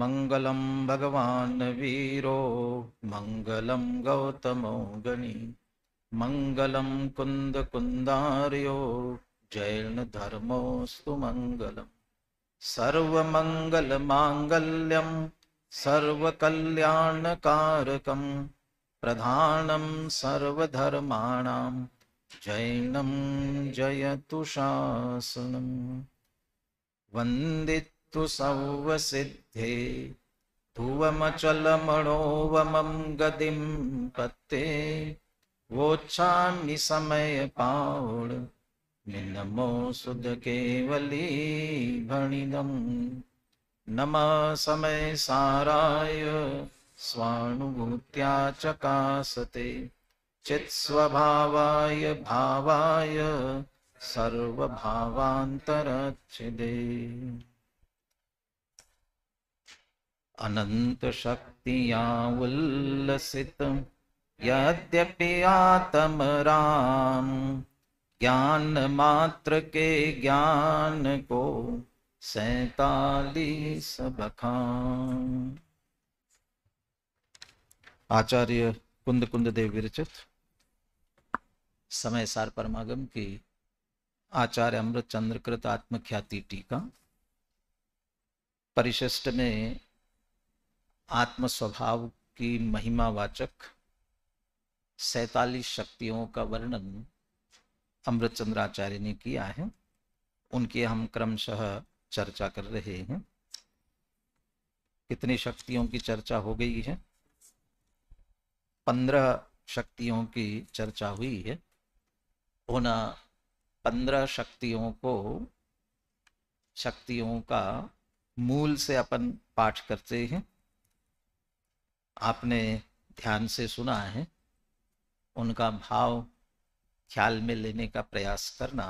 मङ्गलं भगवान् वीरो मङ्गलं गौतमो गणि मंगल कुन्दकुन्दार्यो जैनधर्मोऽस्तु मङ्गलम् सर्वमङ्गलमाङ्गल्यं सर्वकल्याणकारकं प्रधानं सर्वधर्माणां जैनं जयतु शासनम् वन्दे तु संवसिद्धे भुवमचलमणोवमं गतिं पत्ते वोच्छामि समयपावुड निन्नमो सुदकेवली भणिदं नमः समयसाराय स्वानुभूत्या चकासते चित्स्वभावाय भावाय सर्वभावान्तरच्छिदे अनंत शक्तियां उल्लसित यद्यपि आतम राम ज्ञान मात्र के ज्ञान को सैतालीस बखान आचार्य कुंद कुंद देव विरचित समय सार परमागम की आचार्य अमृत चंद्रकृत आत्मख्याति टीका परिशिष्ट में आत्म स्वभाव की महिमावाचक सैतालीस शक्तियों का वर्णन अमृत चंद्राचार्य ने किया है उनकी हम क्रमशः चर्चा कर रहे हैं कितनी शक्तियों की चर्चा हो गई है पंद्रह शक्तियों की चर्चा हुई है उन पंद्रह शक्तियों को शक्तियों का मूल से अपन पाठ करते हैं आपने ध्यान से सुना है उनका भाव ख्याल में लेने का प्रयास करना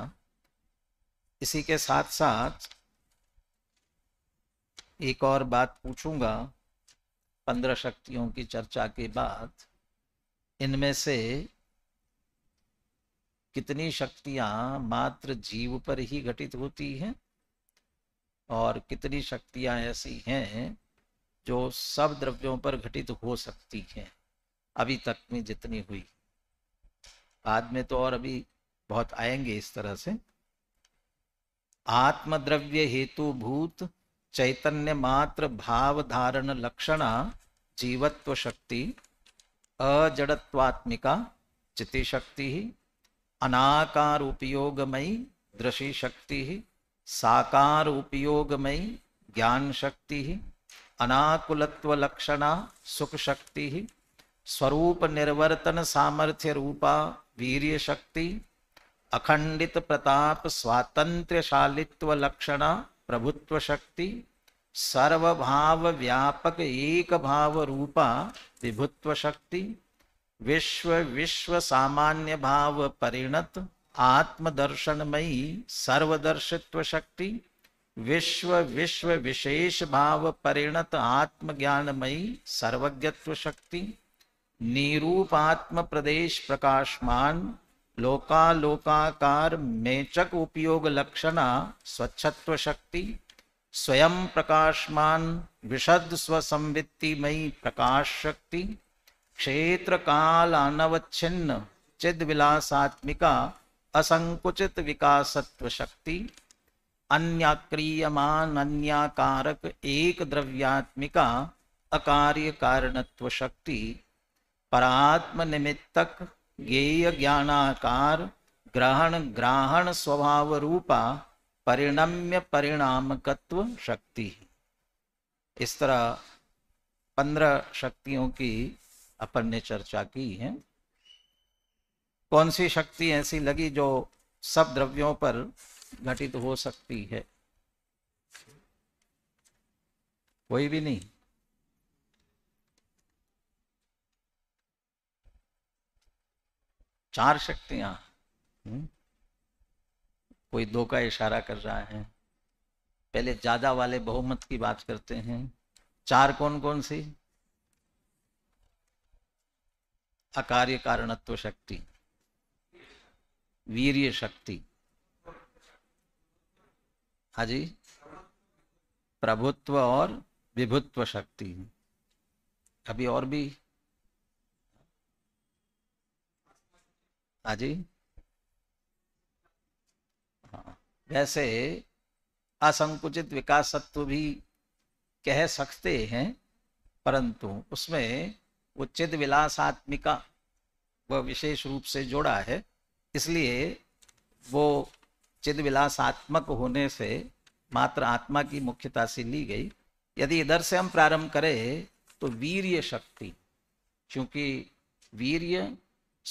इसी के साथ साथ एक और बात पूछूंगा पंद्रह शक्तियों की चर्चा के बाद इनमें से कितनी शक्तियां मात्र जीव पर ही घटित होती हैं और कितनी शक्तियां ऐसी हैं जो सब द्रव्यों पर घटित हो सकती हैं अभी तक में जितनी हुई बाद में तो और अभी बहुत आएंगे इस तरह से आत्मद्रव्य हेतु भूत चैतन्य मात्र भाव धारण लक्षण जीवत्व शक्ति अजड़वात्मिका चिति शक्ति अनाकार उपयोगमयी दृषि शक्ति साकार उपयोगमयी ज्ञान शक्ति ही अनाकुलत्व लक्षणा सुख शक्ति स्वरूप निर्वर्तन सामर्थ्य रूपा वीर्य शक्ति अखंडित प्रताप स्वातंत्र शालित्व लक्षणा प्रभुत्व शक्ति सर्वभाव व्यापक एक भाव रूपा विभुत्व शक्ति विश्व विश्व सामान्य भाव परिणत आत्मदर्शनमयी सर्वदर्शित्व शक्ति विश्व विश्व विशेष भाव परिणत आत्मज्ञानमयी सर्वज्ञत्व शक्ति आत्म प्रदेश प्रकाशमान लोकालोकाकार मेचक उपयोग लक्षणा स्वच्छत्व शक्ति स्वयं प्रकाशमान विशद स्वसंवित्तिमयी प्रकाश शक्ति क्षेत्र काल अनवच्छिन्न चिद विलासात्मिका असंकुचित विकासत्व शक्ति अन्य क्रियमान अन्याक्रियमान कारक एक द्रव्यात्मिका अकार्य कारणत्व शक्ति परात्म निमित्तक ज्ञेय ज्ञानाकार ग्रहण ग्राहण स्वभाव रूपा परिणम्य परिणामकत्व शक्ति इस तरह पंद्रह शक्तियों की अपन ने चर्चा की है कौन सी शक्ति ऐसी लगी जो सब द्रव्यों पर घटित हो सकती है कोई भी नहीं चार शक्तियां हम्म। कोई दो का इशारा कर रहा है पहले ज्यादा वाले बहुमत की बात करते हैं चार कौन कौन सी अकार्य कारणत्व शक्ति वीर्य शक्ति हाँ जी प्रभुत्व और विभुत्व शक्ति अभी और भी हाँ जी हाँ वैसे असंकुचित विकास तत्व भी कह सकते हैं परंतु उसमें उचित विलासात्मिका वह विशेष रूप से जोड़ा है इसलिए वो चिद आत्मक होने से मात्र आत्मा की मुख्यता से ली गई यदि इधर से हम प्रारंभ करें तो वीर्य शक्ति क्योंकि वीर्य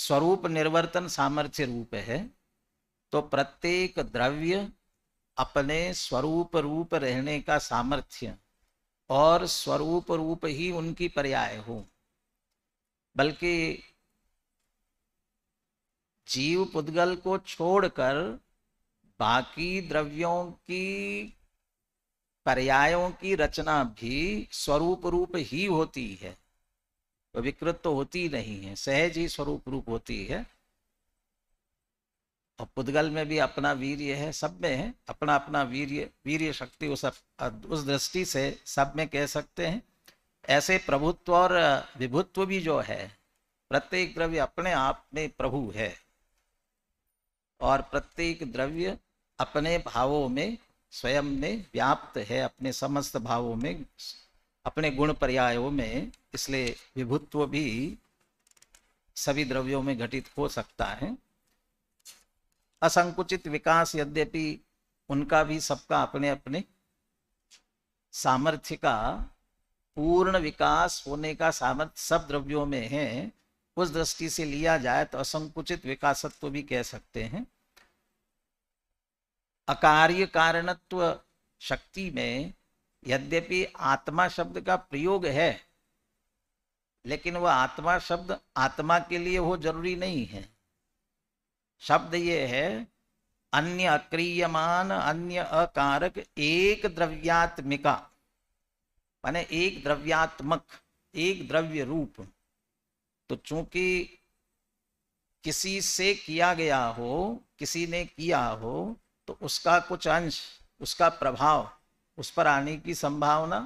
स्वरूप निर्वर्तन सामर्थ्य रूप है तो प्रत्येक द्रव्य अपने स्वरूप रूप रहने का सामर्थ्य और स्वरूप रूप ही उनकी पर्याय हो बल्कि जीव पुद्गल को छोड़कर बाकी द्रव्यों की पर्यायों की रचना भी स्वरूप रूप ही होती है तो विकृत तो होती नहीं है सहज ही स्वरूप रूप होती है और पुद्गल में भी अपना वीर्य है सब में है अपना अपना वीर्य वीर्य शक्ति उस उस दृष्टि से सब में कह सकते हैं ऐसे प्रभुत्व और विभुत्व भी जो है प्रत्येक द्रव्य अपने आप में प्रभु है और प्रत्येक द्रव्य अपने भावों में स्वयं में व्याप्त है अपने समस्त भावों में अपने गुण पर्यायों में इसलिए विभुत्व भी सभी द्रव्यों में घटित हो सकता है असंकुचित विकास यद्यपि उनका भी सबका अपने अपने सामर्थ्य का पूर्ण विकास होने का सामर्थ्य सब द्रव्यों में है उस दृष्टि से लिया जाए तो असंकुचित विकासत्व भी कह सकते हैं अकार्य कारणत्व शक्ति में यद्यपि आत्मा शब्द का प्रयोग है लेकिन वह आत्मा शब्द आत्मा के लिए वो जरूरी नहीं है शब्द ये है अन्य अक्रियमान अन्य अकारक एक द्रव्यात्मिका माने एक द्रव्यात्मक एक द्रव्य रूप तो चूंकि किसी से किया गया हो किसी ने किया हो तो उसका कुछ अंश उसका प्रभाव उस पर आने की संभावना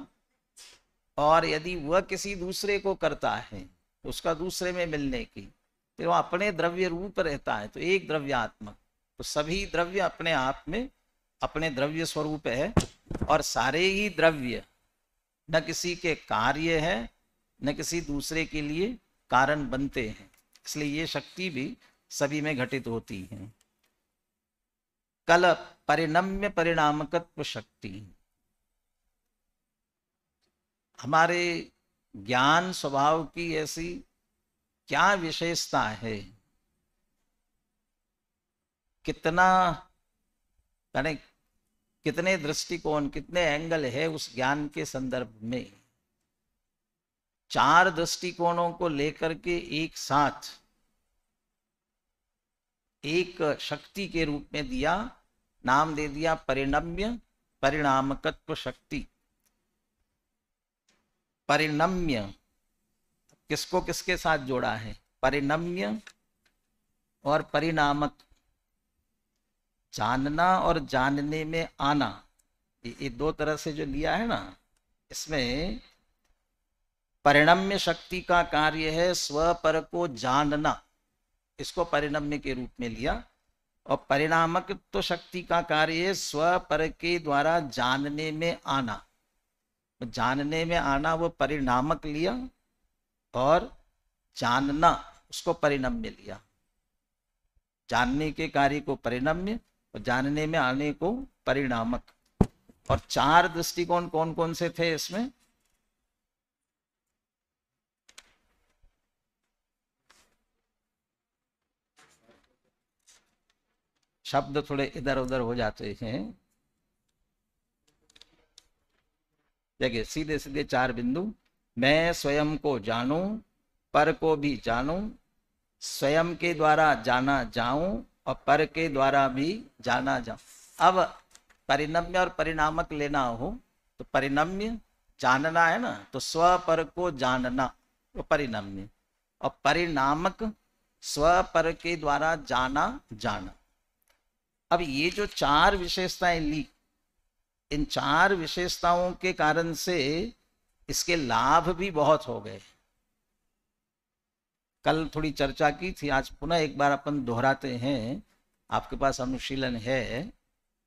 और यदि वह किसी दूसरे को करता है तो उसका दूसरे में मिलने की फिर वह अपने द्रव्य रूप रहता है तो एक द्रव्यात्मक तो सभी द्रव्य अपने आप में अपने द्रव्य स्वरूप है और सारे ही द्रव्य न किसी के कार्य है न किसी दूसरे के लिए कारण बनते हैं इसलिए ये शक्ति भी सभी में घटित होती है कल परिणम्य परिणामकत्व शक्ति हमारे ज्ञान स्वभाव की ऐसी क्या विशेषता है कितना यानी कितने दृष्टिकोण कितने एंगल है उस ज्ञान के संदर्भ में चार दृष्टिकोणों को लेकर के एक साथ एक शक्ति के रूप में दिया नाम दे दिया परिणम्य परिणामकत्व शक्ति परिणम्य किसको किसके साथ जोड़ा है परिणम्य और परिणामक जानना और जानने में आना ये दो तरह से जो लिया है ना इसमें परिणम्य शक्ति का कार्य है स्व पर को जानना इसको परिणम्य के रूप में लिया और परिणामक तो शक्ति का कार्य स्व पर के द्वारा जानने में आना जानने में आना वो परिणामक लिया और जानना उसको परिणम्य लिया जानने के कार्य को परिणम्य और जानने में आने को परिणामक और चार दृष्टिकोण कौन कौन से थे इसमें शब्द थोड़े इधर उधर हो जाते हैं देखिए सीधे सीधे चार बिंदु मैं स्वयं को जानूं पर को भी जानूं स्वयं के द्वारा जाना जाऊं और पर के द्वारा भी जाना जाऊं अब परिणम्य और परिणामक लेना हो तो परिणम्य जानना है ना तो स्व पर को जानना वो तो परिणम्य और परिणामक स्व पर के द्वारा जाना जाना अब ये जो चार विशेषताएं ली इन चार विशेषताओं के कारण से इसके लाभ भी बहुत हो गए कल थोड़ी चर्चा की थी आज पुनः एक बार अपन दोहराते हैं आपके पास अनुशीलन है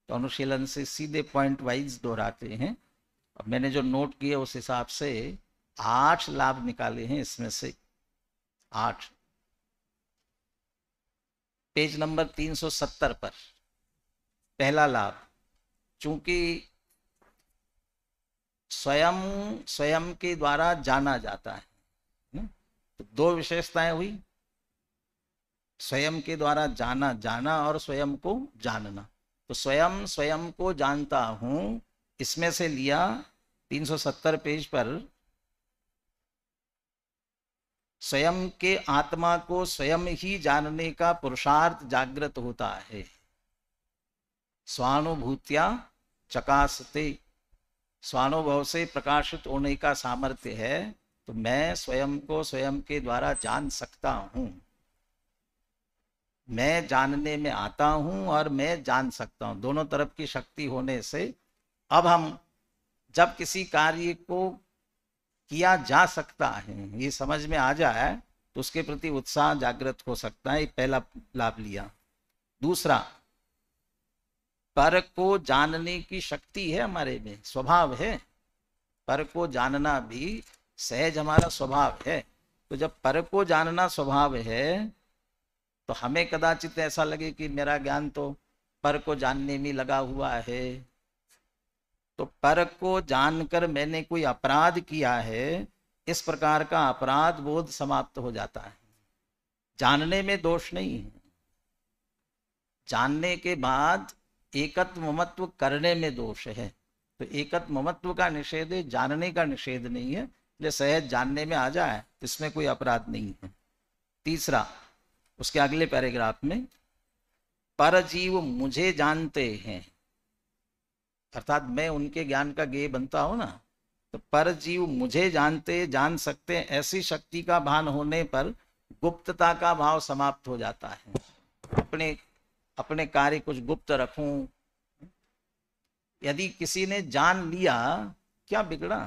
तो अनुशीलन से सीधे पॉइंट वाइज दोहराते हैं और मैंने जो नोट किया उस हिसाब से आठ लाभ निकाले हैं इसमें से आठ पेज नंबर 370 पर पहला लाभ चूंकि स्वयं स्वयं के द्वारा जाना जाता है तो दो विशेषताएं हुई स्वयं के द्वारा जाना जाना और स्वयं को जानना तो स्वयं स्वयं को जानता हूं इसमें से लिया 370 पेज पर स्वयं के आत्मा को स्वयं ही जानने का पुरुषार्थ जागृत होता है स्वानुभूतिया चकासते स्वानुभव से प्रकाशित होने का सामर्थ्य है तो मैं स्वयं को स्वयं के द्वारा जान सकता हूँ मैं जानने में आता हूं और मैं जान सकता हूं दोनों तरफ की शक्ति होने से अब हम जब किसी कार्य को किया जा सकता है ये समझ में आ जाए तो उसके प्रति उत्साह जागृत हो सकता है ये पहला लाभ लिया दूसरा पर को जानने की शक्ति है हमारे में स्वभाव है पर को जानना भी सहज हमारा स्वभाव है तो जब पर को जानना स्वभाव है तो हमें कदाचित ऐसा लगे कि मेरा ज्ञान तो पर को जानने में लगा हुआ है तो पर को जानकर मैंने कोई अपराध किया है इस प्रकार का अपराध बोध समाप्त हो जाता है जानने में दोष नहीं है जानने के बाद एकत्व मत्व करने में दोष है तो एकत्व ममत्व का निषेध है जानने का निषेध नहीं है इसलिए सहज जानने में आ जाए इसमें कोई अपराध नहीं है तीसरा उसके अगले पैराग्राफ में परजीव मुझे जानते हैं अर्थात मैं उनके ज्ञान का गेय बनता हूं ना तो परजीव मुझे जानते जान सकते ऐसी शक्ति का भान होने पर गुप्तता का भाव समाप्त हो जाता है अपने अपने कार्य कुछ गुप्त रखूं यदि किसी ने जान लिया क्या बिगड़ा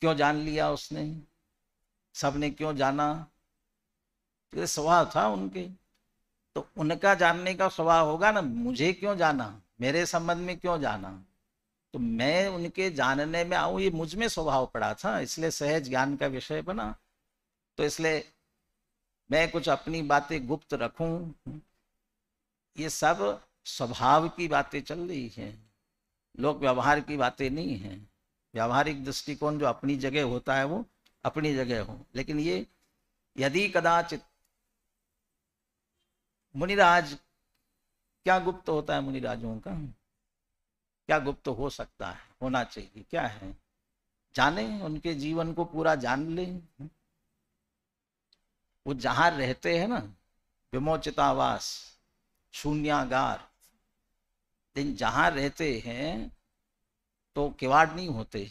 क्यों जान लिया उसने सबने क्यों जाना तो ये स्वभाव था उनके तो उनका जानने का स्वभाव होगा ना मुझे क्यों जाना मेरे संबंध में क्यों जाना तो मैं उनके जानने में आऊं ये मुझ में स्वभाव पड़ा था इसलिए सहज ज्ञान का विषय बना तो इसलिए मैं कुछ अपनी बातें गुप्त रखूं ये सब स्वभाव की बातें चल रही हैं लोक व्यवहार की बातें नहीं हैं व्यावहारिक दृष्टिकोण जो अपनी जगह होता है वो अपनी जगह हो लेकिन ये यदि कदाचित मुनिराज क्या गुप्त होता है मुनिराजों का क्या गुप्त हो सकता है होना चाहिए क्या है जाने उनके जीवन को पूरा जान ले वो जहां रहते हैं ना विमोचितावास शून्यागार लेकिन जहां रहते हैं तो किवाड़ नहीं होते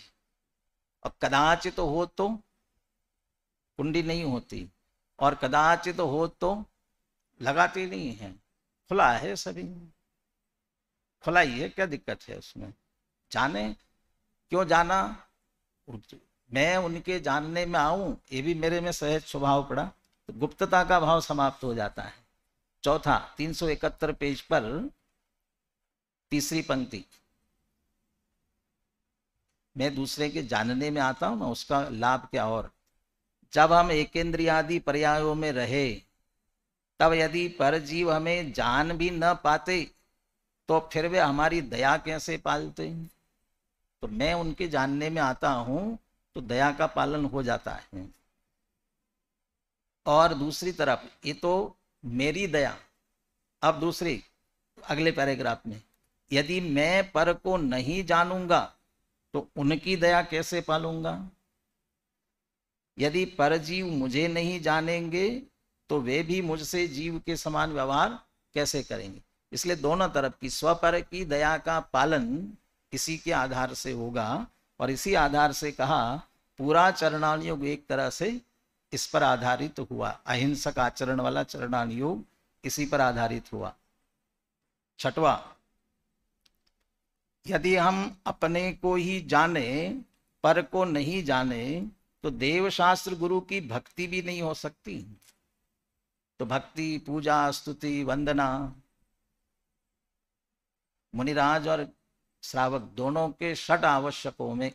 और कदाचित तो हो तो कुंडी नहीं होती और कदाचित तो हो तो लगाते नहीं है खुला है सभी खुला ही है क्या दिक्कत है उसमें जाने क्यों जाना मैं उनके जानने में आऊं ये भी मेरे में सहज स्वभाव पड़ा तो गुप्तता का भाव समाप्त हो जाता है चौथा 371 पेज पर तीसरी पंक्ति मैं दूसरे के जानने में आता हूं ना उसका लाभ क्या और जब हम एकेंद्रियादि पर्यायों में रहे तब यदि परजीव हमें जान भी न पाते तो फिर वे हमारी दया कैसे पालते हैं तो मैं उनके जानने में आता हूं तो दया का पालन हो जाता है और दूसरी तरफ ये तो मेरी दया अब दूसरी अगले पैराग्राफ में यदि मैं पर को नहीं जानूंगा तो उनकी दया कैसे पालूंगा यदि परजीव मुझे नहीं जानेंगे तो वे भी मुझसे जीव के समान व्यवहार कैसे करेंगे इसलिए दोनों तरफ की स्वपर की दया का पालन इसी के आधार से होगा और इसी आधार से कहा पूरा चरणालयोग एक तरह से इस पर आधारित हुआ अहिंसक आचरण वाला चरणान योग इसी पर आधारित हुआ छठवा यदि हम अपने को ही जाने पर को नहीं जाने तो देव शास्त्र गुरु की भक्ति भी नहीं हो सकती तो भक्ति पूजा स्तुति वंदना मुनिराज और श्रावक दोनों के षट आवश्यकों में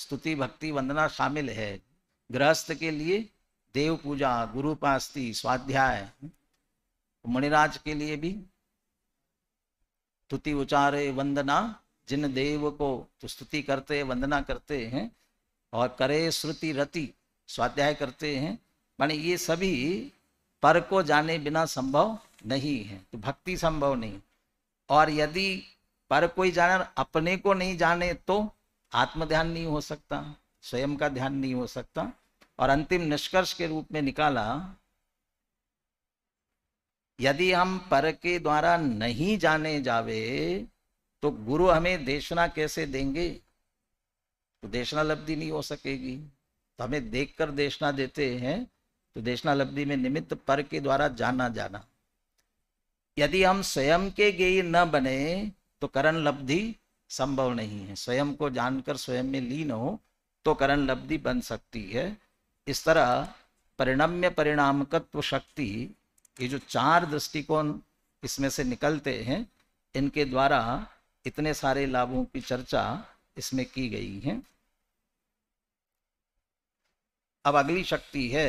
स्तुति भक्ति वंदना शामिल है गृहस्थ के लिए देव पूजा गुरु पास्ती स्वाध्याय मणिराज के लिए भी तुति उचारे वंदना जिन देव को तो स्तुति करते वंदना करते हैं और करे श्रुति रति स्वाध्याय करते हैं मान ये सभी पर को जाने बिना संभव नहीं है तो भक्ति संभव नहीं और यदि पर कोई जाना अपने को नहीं जाने तो आत्मध्यान नहीं हो सकता स्वयं का ध्यान नहीं हो सकता और अंतिम निष्कर्ष के रूप में निकाला यदि हम पर के द्वारा नहीं जाने जावे तो गुरु हमें देशना कैसे देंगे तो देशना लब्धि नहीं हो सकेगी तो हमें देखकर देशना देते हैं तो देशना लब्धि में निमित्त पर के द्वारा जाना जाना यदि हम स्वयं के गेय न बने तो करण लब्धि संभव नहीं है स्वयं को जानकर स्वयं में लीन हो तो करण लब्धि बन सकती है इस तरह परिणम्य परिणामकत्व शक्ति ये जो चार दृष्टिकोण इसमें से निकलते हैं इनके द्वारा इतने सारे लाभों की चर्चा इसमें की गई है अब अगली शक्ति है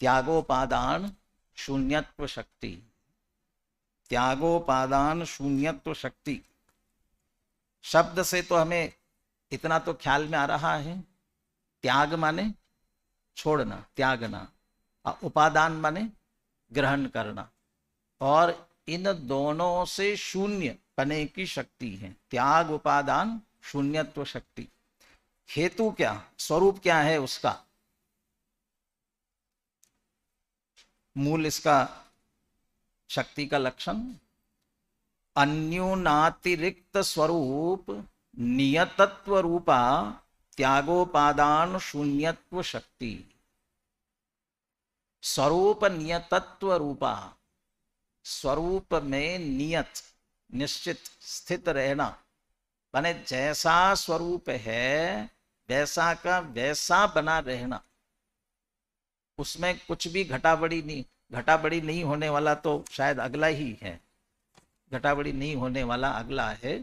त्यागोपादान शून्यत्व शक्ति त्यागोपादान शून्यत्व शक्ति शब्द से तो हमें इतना तो ख्याल में आ रहा है त्याग माने छोड़ना त्यागना उपादान माने ग्रहण करना और इन दोनों से शून्य बने की शक्ति है त्याग उपादान शून्यत्व शक्ति हेतु क्या स्वरूप क्या है उसका मूल इसका शक्ति का लक्षण अन्यूनातिरिक्त स्वरूप नियतत्व रूपा त्यागोपादान शून्यत्व शक्ति स्वरूप नियतत्व रूपा स्वरूप में नियत निश्चित स्थित रहना माने जैसा स्वरूप है वैसा का वैसा बना रहना उसमें कुछ भी घटाबड़ी नहीं घटाबड़ी नहीं होने वाला तो शायद अगला ही है घटाबड़ी नहीं होने वाला अगला है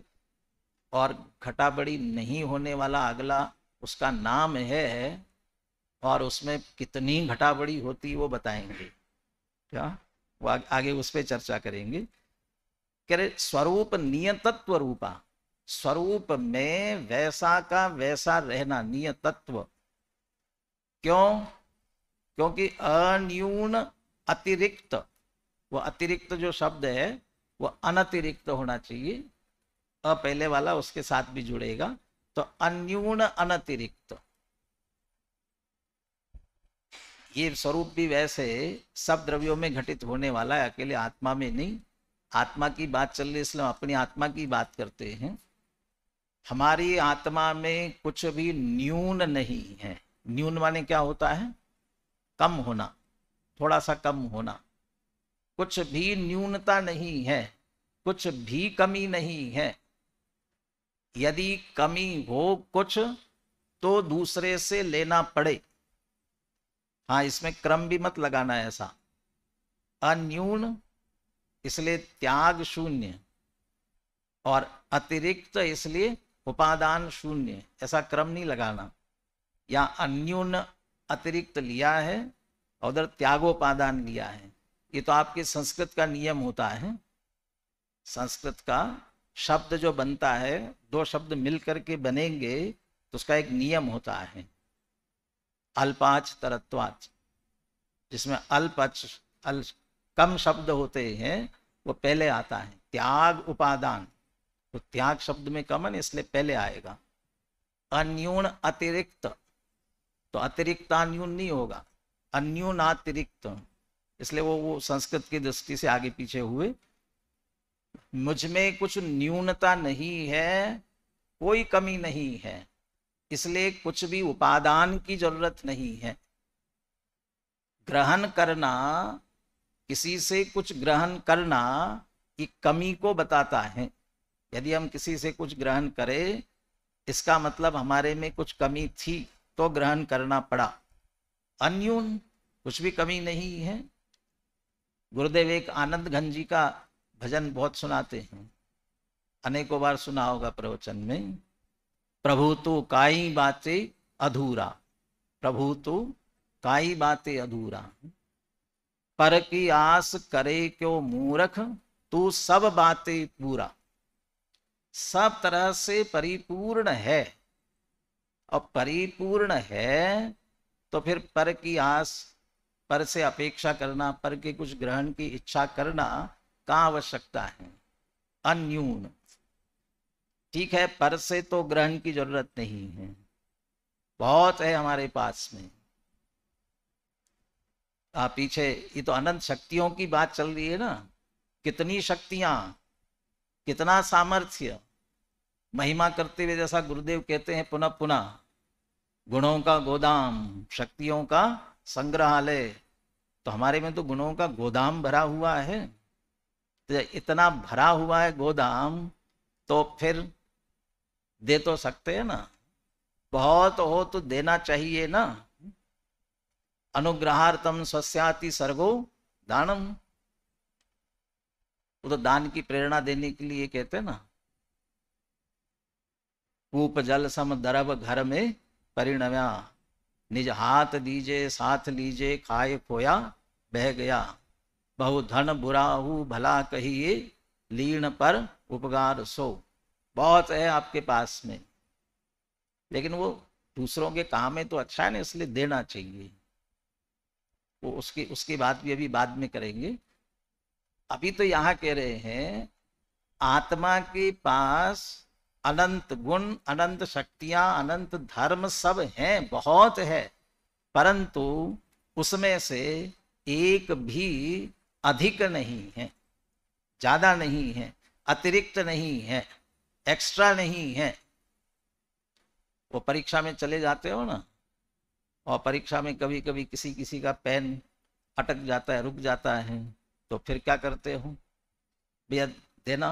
और घटाबड़ी नहीं होने वाला अगला उसका नाम है और उसमें कितनी घटाबड़ी होती वो बताएंगे क्या वो आ, आगे उस पर चर्चा करेंगे कह रहे स्वरूप नियतत्व रूपा स्वरूप में वैसा का वैसा रहना नियतत्व क्यों क्योंकि अन्यून अतिरिक्त वो अतिरिक्त जो शब्द है वो अनतिरिक्त होना चाहिए अ पहले वाला उसके साथ भी जुड़ेगा तो अन्यून अनतिरिक्त ये स्वरूप भी वैसे सब द्रव्यों में घटित होने वाला है अकेले आत्मा में नहीं आत्मा की बात चल रही है इसलिए अपनी आत्मा की बात करते हैं हमारी आत्मा में कुछ भी न्यून नहीं है न्यून माने क्या होता है कम होना थोड़ा सा कम होना कुछ भी न्यूनता नहीं है कुछ भी कमी नहीं है यदि कमी हो कुछ तो दूसरे से लेना पड़े हाँ इसमें क्रम भी मत लगाना ऐसा अन्यून इसलिए त्याग शून्य और अतिरिक्त इसलिए उपादान शून्य ऐसा क्रम नहीं लगाना या अन्यून अतिरिक्त लिया है और उधर त्यागोपादान लिया है ये तो आपके संस्कृत का नियम होता है संस्कृत का शब्द जो बनता है दो शब्द मिलकर के बनेंगे तो उसका एक नियम होता है अल्पाच तरत्वाच जिसमें अल्पच अल कम शब्द होते हैं वो पहले आता है त्याग उपादान तो त्याग शब्द में कमन इसलिए पहले आएगा अन्यून अतिरिक्त तो अतिरिक्त अन्यून नहीं होगा अन्यूनातिरिक्त इसलिए वो वो संस्कृत की दृष्टि से आगे पीछे हुए मुझ में कुछ न्यूनता नहीं है कोई कमी नहीं है इसलिए कुछ भी उपादान की जरूरत नहीं है ग्रहण करना किसी से कुछ ग्रहण करना ये कमी को बताता है यदि हम किसी से कुछ ग्रहण करें इसका मतलब हमारे में कुछ कमी थी तो ग्रहण करना पड़ा अन्यून कुछ भी कमी नहीं है गुरुदेव एक आनंद घन जी का भजन बहुत सुनाते हैं अनेकों बार सुना होगा प्रवचन में प्रभु तो काई बातें अधूरा प्रभु तो काई बाते अधूरा पर की आस करे क्यों मूरख तू सब बातें पूरा सब तरह से परिपूर्ण है और परिपूर्ण है तो फिर पर की आस पर से अपेक्षा करना पर के कुछ ग्रहण की इच्छा करना का आवश्यकता है अन्यून ठीक है पर से तो ग्रहण की जरूरत नहीं है बहुत है हमारे पास में आ, पीछे ये तो अनंत शक्तियों की बात चल रही है ना कितनी शक्तियां कितना सामर्थ्य महिमा करते हुए जैसा गुरुदेव कहते हैं पुनः पुनः गुणों का गोदाम शक्तियों का संग्रहालय तो हमारे में तो गुणों का गोदाम भरा हुआ है तो इतना भरा हुआ है गोदाम तो फिर दे तो सकते हैं ना बहुत हो तो देना चाहिए ना अनुग्रहार्थम स्वस्याति सर्गो दानम वो तो दान की प्रेरणा देने के लिए कहते ना कूप जल सम दरब घर में परिणव्या निज हाथ दीजे साथ लीजे खाए खोया बह गया बहु धन बुराहु भला कहिए लीण पर उपकार सो बहुत है आपके पास में लेकिन वो दूसरों के काम में तो अच्छा है ना इसलिए देना चाहिए वो उसकी उसकी बात भी अभी बाद में करेंगे अभी तो यहाँ कह रहे हैं आत्मा के पास अनंत गुण अनंत शक्तियां अनंत धर्म सब हैं बहुत है परंतु उसमें से एक भी अधिक नहीं है ज्यादा नहीं है अतिरिक्त नहीं है एक्स्ट्रा नहीं है वो परीक्षा में चले जाते हो ना और परीक्षा में कभी कभी किसी किसी का पेन अटक जाता है रुक जाता है तो फिर क्या करते हो भैया देना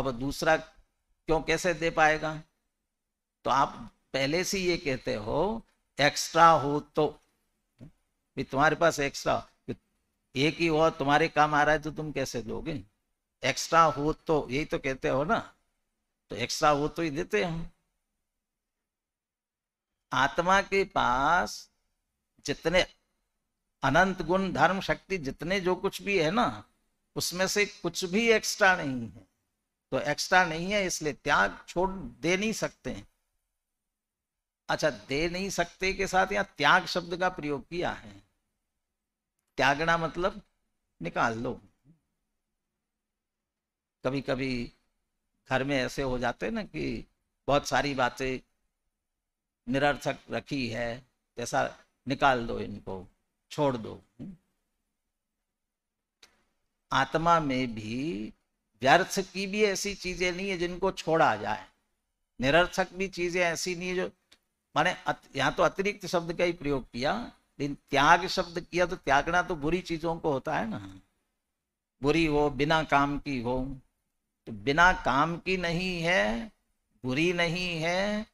अब दूसरा क्यों कैसे दे पाएगा तो आप पहले से ये कहते हो एक्स्ट्रा हो तो भी तुम्हारे पास एक्स्ट्रा एक ही और तुम्हारे काम आ रहा है तो तुम कैसे दोगे एक्स्ट्रा हो तो यही तो कहते हो ना तो एक्स्ट्रा हो तो ही देते हम आत्मा के पास जितने अनंत गुण धर्म शक्ति जितने जो कुछ भी है ना उसमें से कुछ भी एक्स्ट्रा नहीं है तो एक्स्ट्रा नहीं है इसलिए त्याग छोड़ दे नहीं सकते अच्छा दे नहीं सकते के साथ यहाँ त्याग शब्द का प्रयोग किया है त्यागना मतलब निकाल लो कभी कभी घर में ऐसे हो जाते ना कि बहुत सारी बातें निरर्थक रखी है ऐसा निकाल दो इनको छोड़ दो आत्मा में भी व्यर्थ की भी ऐसी चीजें नहीं है जिनको छोड़ा जाए निरर्थक भी चीजें ऐसी नहीं है जो माने यहाँ तो अतिरिक्त शब्द का ही प्रयोग किया लेकिन त्याग शब्द किया तो त्यागना तो बुरी चीजों को होता है ना हाँ। बुरी हो बिना काम की हो तो बिना काम की नहीं है बुरी नहीं है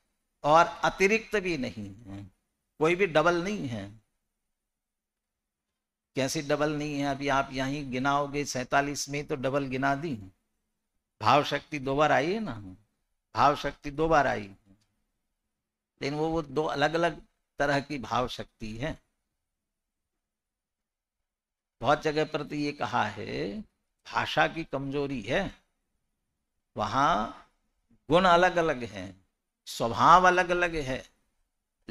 और अतिरिक्त भी नहीं है कोई भी डबल नहीं है कैसी डबल नहीं है अभी आप यहीं गिनाओगे सैतालीस में तो डबल गिना दी भाव शक्ति दो बार आई है ना भाव शक्ति दो बार आई लेकिन वो वो दो अलग अलग तरह की भाव शक्ति है बहुत जगह पर तो ये कहा है भाषा की कमजोरी है वहाँ गुण अलग अलग हैं स्वभाव अलग अलग है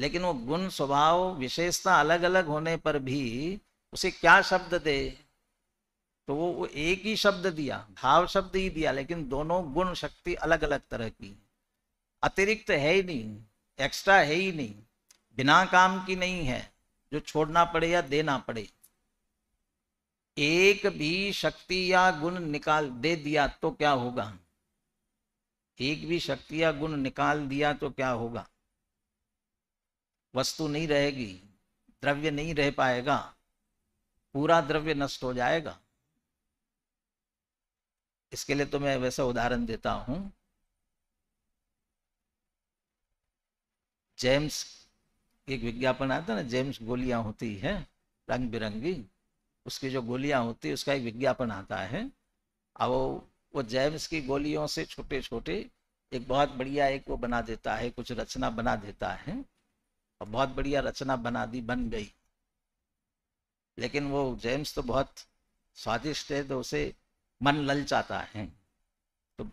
लेकिन वो गुण स्वभाव विशेषता अलग अलग होने पर भी उसे क्या शब्द दे तो वो वो एक ही शब्द दिया भाव शब्द ही दिया लेकिन दोनों गुण शक्ति अलग अलग तरह की अतिरिक्त है ही नहीं एक्स्ट्रा है ही नहीं बिना काम की नहीं है जो छोड़ना पड़े या देना पड़े एक भी शक्ति या गुण निकाल दे दिया तो क्या होगा एक भी शक्ति या गुण निकाल दिया तो क्या होगा वस्तु नहीं रहेगी द्रव्य नहीं रह पाएगा पूरा द्रव्य नष्ट हो जाएगा इसके लिए तो मैं वैसा उदाहरण देता हूं जेम्स एक विज्ञापन आता ना जेम्स गोलियां होती है रंग बिरंगी उसकी जो गोलियां होती है उसका एक विज्ञापन आता है अब वो जेम्स जैम्स की गोलियों से छोटे छोटे एक बहुत बढ़िया एक वो बना देता है कुछ रचना बना देता है और बहुत बढ़िया रचना बना दी बन गई लेकिन वो जेम्स तो बहुत स्वादिष्ट है तो उसे मन लल चाहता है तो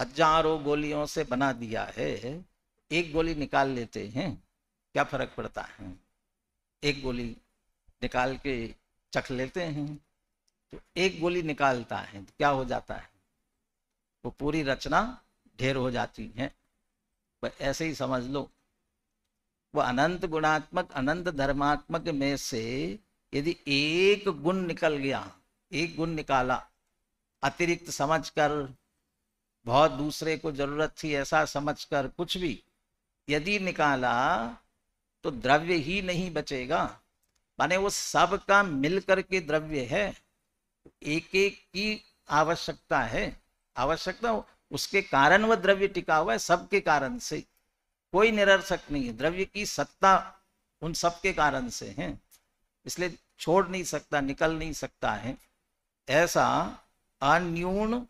हजारों गोलियों से बना दिया है एक गोली निकाल लेते हैं क्या फर्क पड़ता है एक गोली निकाल के चख लेते हैं तो एक गोली निकालता है तो क्या हो जाता है वो पूरी रचना ढेर हो जाती है ऐसे ही समझ लो वो अनंत गुणात्मक अनंत धर्मात्मक में से यदि एक गुण निकल गया एक गुण निकाला अतिरिक्त समझकर बहुत दूसरे को जरूरत थी ऐसा समझकर कुछ भी यदि निकाला तो द्रव्य ही नहीं बचेगा माने वो सब का मिलकर के द्रव्य है एक एक की आवश्यकता है आवश्यकता उसके कारण वह द्रव्य टिका हुआ है सबके कारण से कोई निरर्थक नहीं है द्रव्य की सत्ता उन सबके कारण से है इसलिए छोड़ नहीं सकता निकल नहीं सकता है ऐसा अन्यून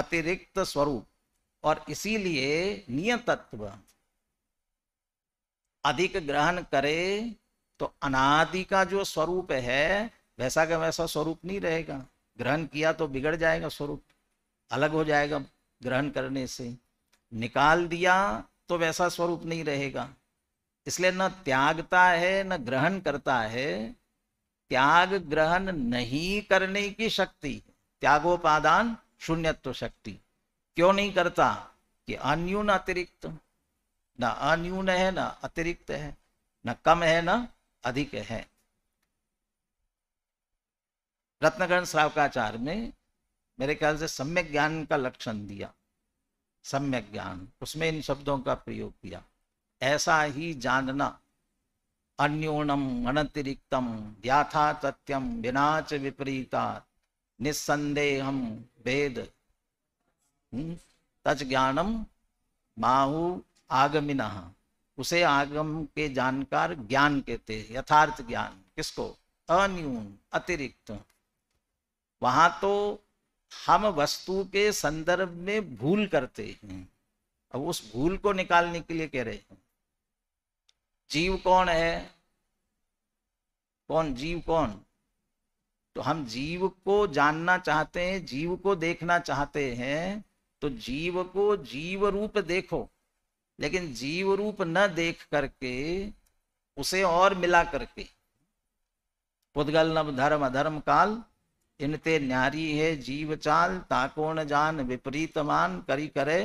अतिरिक्त स्वरूप और इसीलिए नियत तत्व अधिक ग्रहण करे तो अनादि का जो स्वरूप है वैसा का वैसा स्वरूप नहीं रहेगा ग्रहण किया तो बिगड़ जाएगा स्वरूप अलग हो जाएगा ग्रहण करने से निकाल दिया तो वैसा स्वरूप नहीं रहेगा इसलिए न त्यागता है न ग्रहण करता है त्याग ग्रहण नहीं करने की शक्ति त्यागोपादान शून्यत्व शक्ति क्यों नहीं करता कि अन्यून अतिरिक्त न अन्यून है न अतिरिक्त है न कम है न अधिक है रत्नगण श्रावकाचार्य में मेरे ख्याल से सम्यक ज्ञान का लक्षण दिया सम्यक ज्ञान उसमें इन शब्दों का प्रयोग किया ऐसा ही जानना अन्योनम अनतिरिक्तम व्याथा सत्यम विनाच विपरीता निस्संदेह वेद हम्म? तच ज्ञानम माहु आगमिना उसे आगम के जानकार ज्ञान कहते हैं यथार्थ ज्ञान किसको अन्यून अतिरिक्त वहां तो हम वस्तु के संदर्भ में भूल करते हैं अब उस भूल को निकालने के लिए कह रहे हैं जीव कौन है कौन जीव कौन तो हम जीव को जानना चाहते हैं जीव को देखना चाहते हैं तो जीव को जीव रूप देखो लेकिन जीव रूप न देख करके उसे और मिला करके पुद्गल नव धर्म अधर्म काल इनते न्यारी है जीव चाल ताकोण जान विपरीत मान करी करे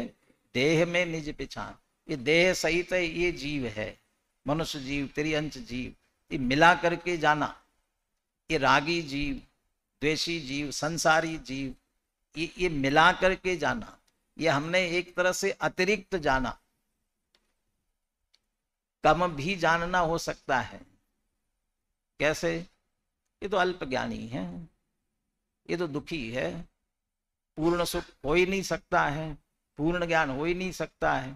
देह में निज पिछान ये देह सहित ये जीव है मनुष्य जीव अंश जीव ये मिला करके जाना ये रागी जीव द्वेषी जीव संसारी जीव ये ये मिला करके जाना ये हमने एक तरह से अतिरिक्त जाना कम भी जानना हो सकता है कैसे ये तो अल्प ज्ञानी है ये तो दुखी है पूर्ण सुख हो ही नहीं सकता है पूर्ण ज्ञान हो ही नहीं सकता है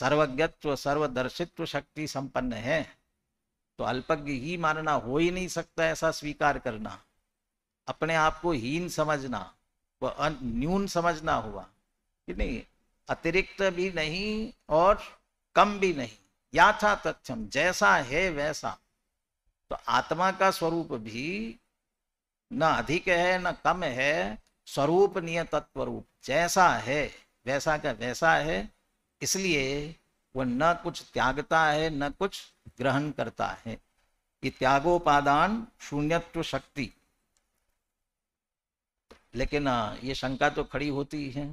सर्वज्ञत्व सर्वदर्शित्व शक्ति संपन्न है तो अल्पज्ञ ही मानना हो ही नहीं सकता ऐसा स्वीकार करना अपने आप को हीन समझना व न्यून समझना हुआ कि नहीं अतिरिक्त भी नहीं और कम भी नहीं याथा तथ्यम जैसा है वैसा तो आत्मा का स्वरूप भी न अधिक है न कम है स्वरूप नियत तत्व रूप जैसा है वैसा का वैसा है इसलिए वह न कुछ त्यागता है न कुछ ग्रहण करता है ये त्यागोपादान शून्यत्व शक्ति लेकिन ये शंका तो खड़ी होती है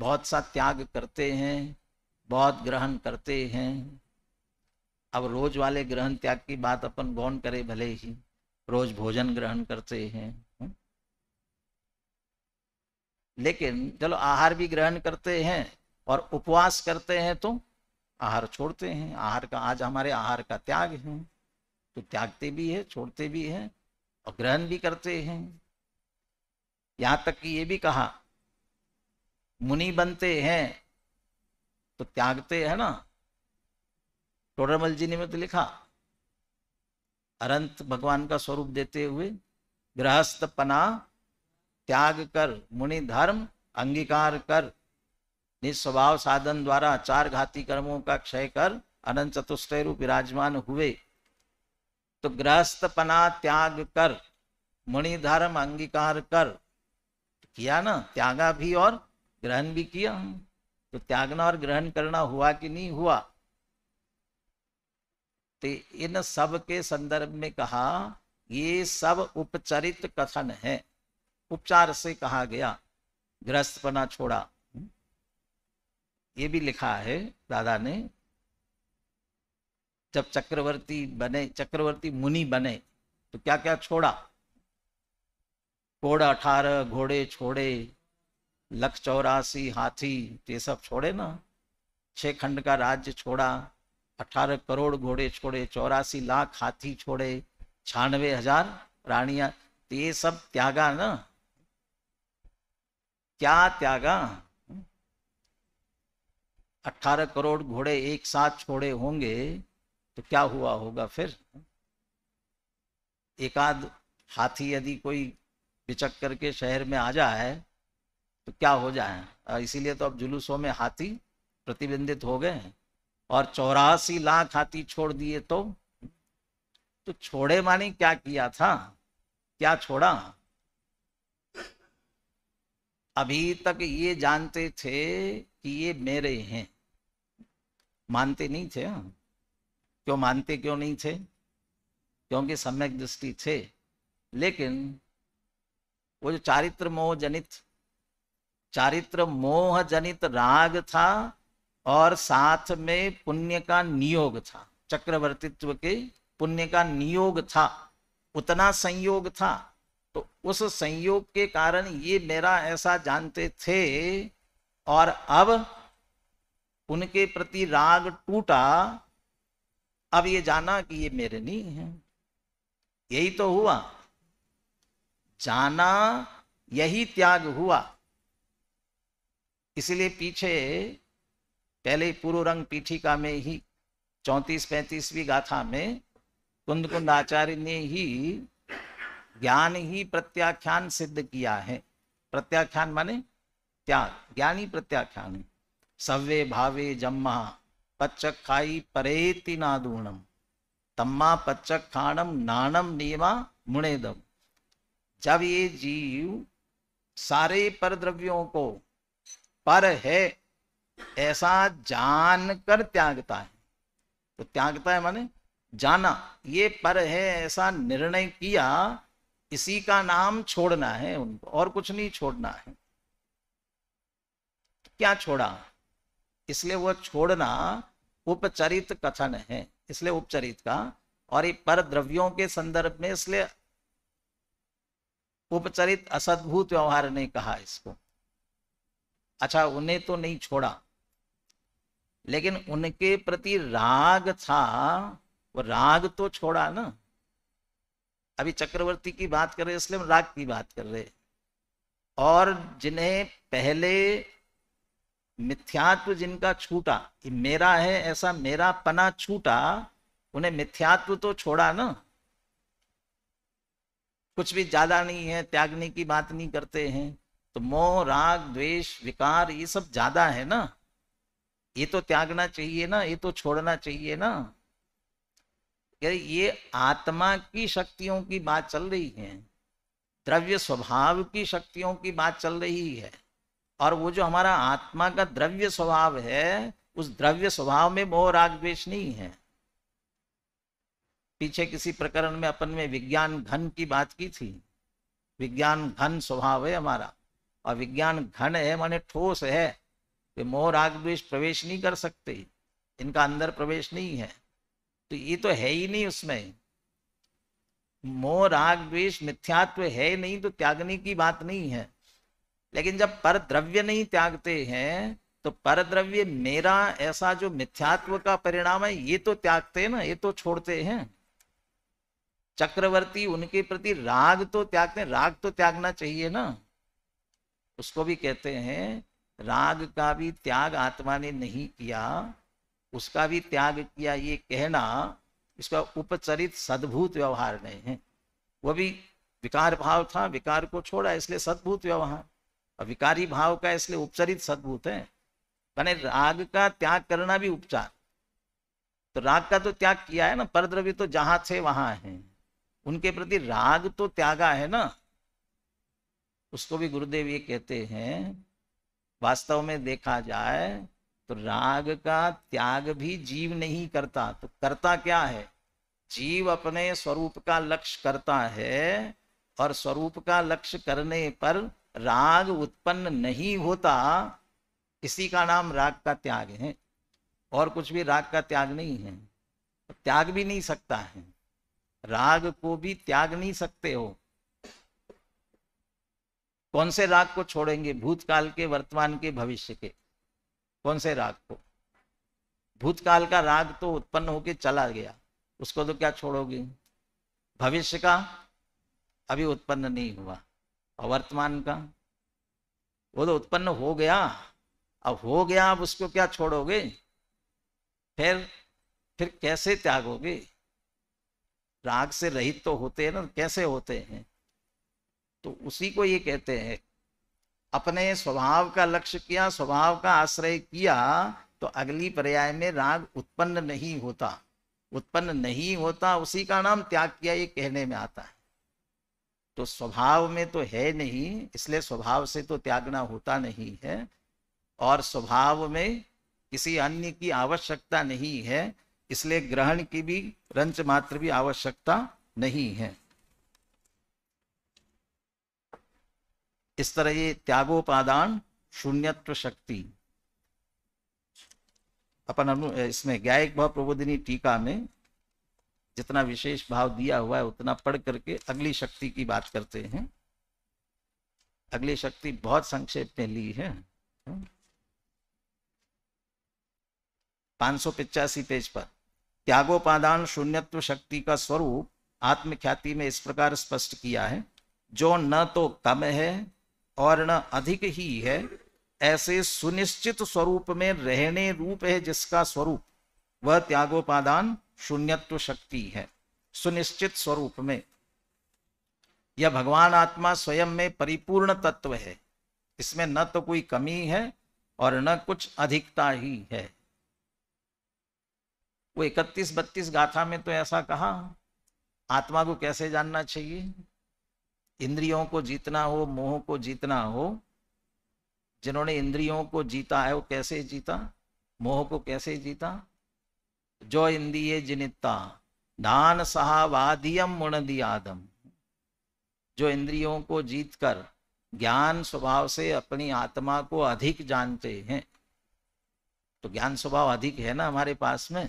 बहुत सा त्याग करते हैं बहुत ग्रहण करते हैं अब रोज वाले ग्रहण त्याग की बात अपन गौन करें भले ही रोज भोजन ग्रहण करते हैं लेकिन चलो आहार भी ग्रहण करते हैं और उपवास करते हैं तो आहार छोड़ते हैं आहार का आज हमारे आहार का त्याग है तो त्यागते भी है छोड़ते भी है और ग्रहण भी करते हैं यहाँ तक कि ये भी कहा मुनि बनते हैं तो त्यागते है ना टोडरमल जी ने में तो लिखा अरंत भगवान का स्वरूप देते हुए गृहस्थ पना त्याग कर मुनि धर्म अंगीकार कर निस्वभाव साधन द्वारा चार घाती कर्मों का क्षय कर अनंत चतुष्ट रूप विराजमान हुए तो गृहस्थ पना त्याग कर मुनि धर्म अंगीकार कर किया ना त्यागा भी और ग्रहण भी किया तो त्यागना और ग्रहण करना हुआ कि नहीं हुआ तो इन सब के संदर्भ में कहा ये सब उपचरित कथन है उपचार से कहा गया बना छोड़ा ये भी लिखा है दादा ने जब चक्रवर्ती बने चक्रवर्ती मुनि बने तो क्या क्या छोड़ा कोड़ अठारह घोड़े छोड़े लख चौरासी हाथी ये सब छोड़े ना छः खंड का राज्य छोड़ा अठारह करोड़ घोड़े छोड़े चौरासी लाख हाथी छोड़े छियानवे हजार प्राणियां तो ये सब त्यागा ना क्या त्यागा अठारह करोड़ घोड़े एक साथ छोड़े होंगे तो क्या हुआ होगा फिर एकाध हाथी यदि कोई बिचक करके शहर में आ जाए तो क्या हो जाए इसीलिए तो अब जुलूसों में हाथी प्रतिबंधित हो गए और चौरासी लाख हाथी छोड़ दिए तो तो छोड़े माने क्या किया था क्या छोड़ा अभी तक ये जानते थे कि ये मेरे हैं मानते नहीं थे हा? क्यों मानते क्यों नहीं थे क्योंकि सम्यक दृष्टि थे लेकिन वो जो चारित्र मोह जनित चारित्र मोह जनित राग था और साथ में पुण्य का नियोग था चक्रवर्तित्व के पुण्य का नियोग था उतना संयोग था तो उस संयोग के कारण ये मेरा ऐसा जानते थे और अब उनके प्रति राग टूटा अब ये जाना कि ये मेरे नहीं है यही तो हुआ जाना यही त्याग हुआ इसलिए पीछे पहले पूर्व रंग पीठिका में ही चौंतीस पैंतीसवीं गाथा में कुंद कुंद आचार्य ने ही ज्ञान ही प्रत्याख्यान सिद्ध किया है प्रत्याख्यान माने त्याग ज्ञानी प्रत्याख्यान सव्य भावे जम्मा पच्चक खाई परेति नादूणम तम्मा पच्चक खाणम नाणम नियमा मुणेदम जब ये जीव सारे परद्रव्यों को पर है ऐसा जान कर त्यागता है तो त्यागता है माने जाना ये पर है ऐसा निर्णय किया इसी का नाम छोड़ना है उनको और कुछ नहीं छोड़ना है क्या छोड़ा इसलिए वह छोड़ना उपचरित कथन है इसलिए उपचरित का और ये पर द्रव्यों के संदर्भ में इसलिए उपचरित असद्भूत व्यवहार ने कहा इसको अच्छा उन्हें तो नहीं छोड़ा लेकिन उनके प्रति राग था वो राग तो छोड़ा ना अभी चक्रवर्ती की बात कर रहे इसलिए हम राग की बात कर रहे और जिन्हें पहले मिथ्यात्व जिनका छूटा कि मेरा है ऐसा मेरा पना छूटा उन्हें मिथ्यात्व तो छोड़ा ना कुछ भी ज्यादा नहीं है त्यागने की बात नहीं करते हैं तो मोह राग द्वेष विकार ये सब ज्यादा है ना ये तो त्यागना चाहिए ना ये तो छोड़ना चाहिए ना ये आत्मा की शक्तियों की बात चल रही है द्रव्य स्वभाव की शक्तियों की बात चल रही है और वो जो हमारा आत्मा का द्रव्य स्वभाव है उस द्रव्य स्वभाव में मोह राग द्वेष नहीं है पीछे किसी प्रकरण में अपन में विज्ञान घन की बात की थी विज्ञान घन स्वभाव है हमारा और विज्ञान घन है माने ठोस है वे मोह राग द्वेष प्रवेश नहीं कर सकते इनका अंदर प्रवेश नहीं है तो ये तो है ही नहीं उसमें मोह राग द्वेष मिथ्यात्व है नहीं तो त्यागने की बात नहीं है लेकिन जब पर द्रव्य नहीं त्यागते हैं तो परद्रव्य मेरा ऐसा जो मिथ्यात्व का परिणाम है ये तो त्यागते हैं ना ये तो छोड़ते हैं चक्रवर्ती उनके प्रति राग तो त्यागते राग तो त्यागना चाहिए ना उसको भी कहते हैं राग का भी त्याग आत्मा ने नहीं किया उसका भी त्याग किया ये कहना इसका उपचरित सद्भूत व्यवहार नहीं है वह भी विकार भाव था विकार को छोड़ा इसलिए सद्भूत व्यवहार और विकारी भाव का इसलिए उपचरित सद्भूत है माने राग का त्याग करना भी उपचार तो राग का तो त्याग किया है ना परद्रव्य तो जहां थे वहां है उनके प्रति राग तो त्यागा है ना उसको भी गुरुदेव ये कहते हैं वास्तव में देखा जाए तो राग का त्याग भी जीव नहीं करता तो करता क्या है जीव अपने स्वरूप का लक्ष्य करता है और स्वरूप का लक्ष्य करने पर राग उत्पन्न नहीं होता इसी का नाम राग का त्याग है और कुछ भी राग का त्याग नहीं है तो त्याग भी नहीं सकता है राग को भी त्याग नहीं सकते हो कौन से राग को छोड़ेंगे भूतकाल के वर्तमान के भविष्य के कौन से राग को भूतकाल का राग तो उत्पन्न होके चला गया उसको तो क्या छोड़ोगे भविष्य का अभी उत्पन्न नहीं हुआ और वर्तमान का वो तो उत्पन्न हो गया अब हो गया अब उसको क्या छोड़ोगे फिर फिर कैसे त्यागोगे राग से रहित तो होते हैं ना कैसे होते हैं तो उसी को ये कहते हैं अपने स्वभाव का लक्ष्य किया स्वभाव का आश्रय किया तो अगली पर्याय में राग उत्पन्न नहीं होता उत्पन्न नहीं होता उसी का नाम त्याग किया ये कहने में आता है तो स्वभाव में तो है नहीं इसलिए स्वभाव से तो त्यागना होता नहीं है और स्वभाव में किसी अन्य की आवश्यकता नहीं है इसलिए ग्रहण की भी रंच मात्र भी आवश्यकता नहीं है इस तरह ये त्यागोपादान शून्यत्व शक्ति अपन अनु इसमें गायक भाव प्रबोधिनी टीका में जितना विशेष भाव दिया हुआ है उतना पढ़ करके अगली शक्ति की बात करते हैं अगली शक्ति बहुत संक्षेप में ली है पांच सौ पिचासी पेज पर त्यागोपादान शून्यत्व शक्ति का स्वरूप आत्मख्याति में इस प्रकार स्पष्ट किया है जो न तो कम है और न अधिक ही है ऐसे सुनिश्चित स्वरूप में रहने रूप है जिसका स्वरूप वह त्यागोपादान शून्यत्व शक्ति है सुनिश्चित स्वरूप में यह भगवान आत्मा स्वयं में परिपूर्ण तत्व है इसमें न तो कोई कमी है और न कुछ अधिकता ही है वो इकतीस बत्तीस गाथा में तो ऐसा कहा आत्मा को कैसे जानना चाहिए इंद्रियों को जीतना हो मोह को जीतना हो जिन्होंने इंद्रियों को जीता है वो कैसे जीता मोह को कैसे जीता जो इंद्रिय जिनिता दान सहावादियम मुण दियादम जो इंद्रियों को जीतकर ज्ञान स्वभाव से अपनी आत्मा को अधिक जानते हैं तो ज्ञान स्वभाव अधिक है ना हमारे पास में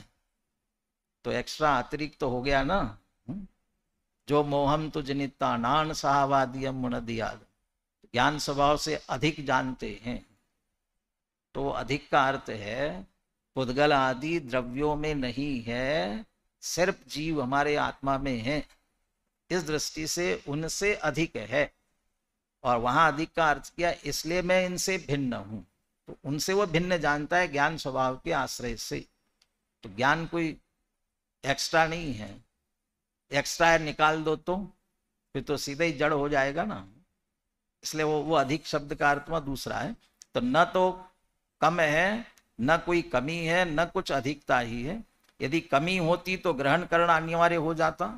तो एक्स्ट्रा अतिरिक्त तो हो गया ना जो मोहम तुजनिता नान मुन दिया ज्ञान स्वभाव से अधिक जानते हैं तो अधिक का अर्थ है पुद्गल आदि द्रव्यों में नहीं है सिर्फ जीव हमारे आत्मा में है इस दृष्टि से उनसे अधिक है और वहां अधिक का अर्थ किया इसलिए मैं इनसे भिन्न हूं तो उनसे वो भिन्न जानता है ज्ञान स्वभाव के आश्रय से तो ज्ञान कोई एक्स्ट्रा नहीं है एक्स्ट्रायर निकाल दो तो फिर तो सीधे ही जड़ हो जाएगा ना इसलिए वो वो अधिक शब्द का अर्थ में दूसरा है तो न तो कम है न कोई कमी है न कुछ अधिकता ही है यदि कमी होती तो ग्रहण करना अनिवार्य हो जाता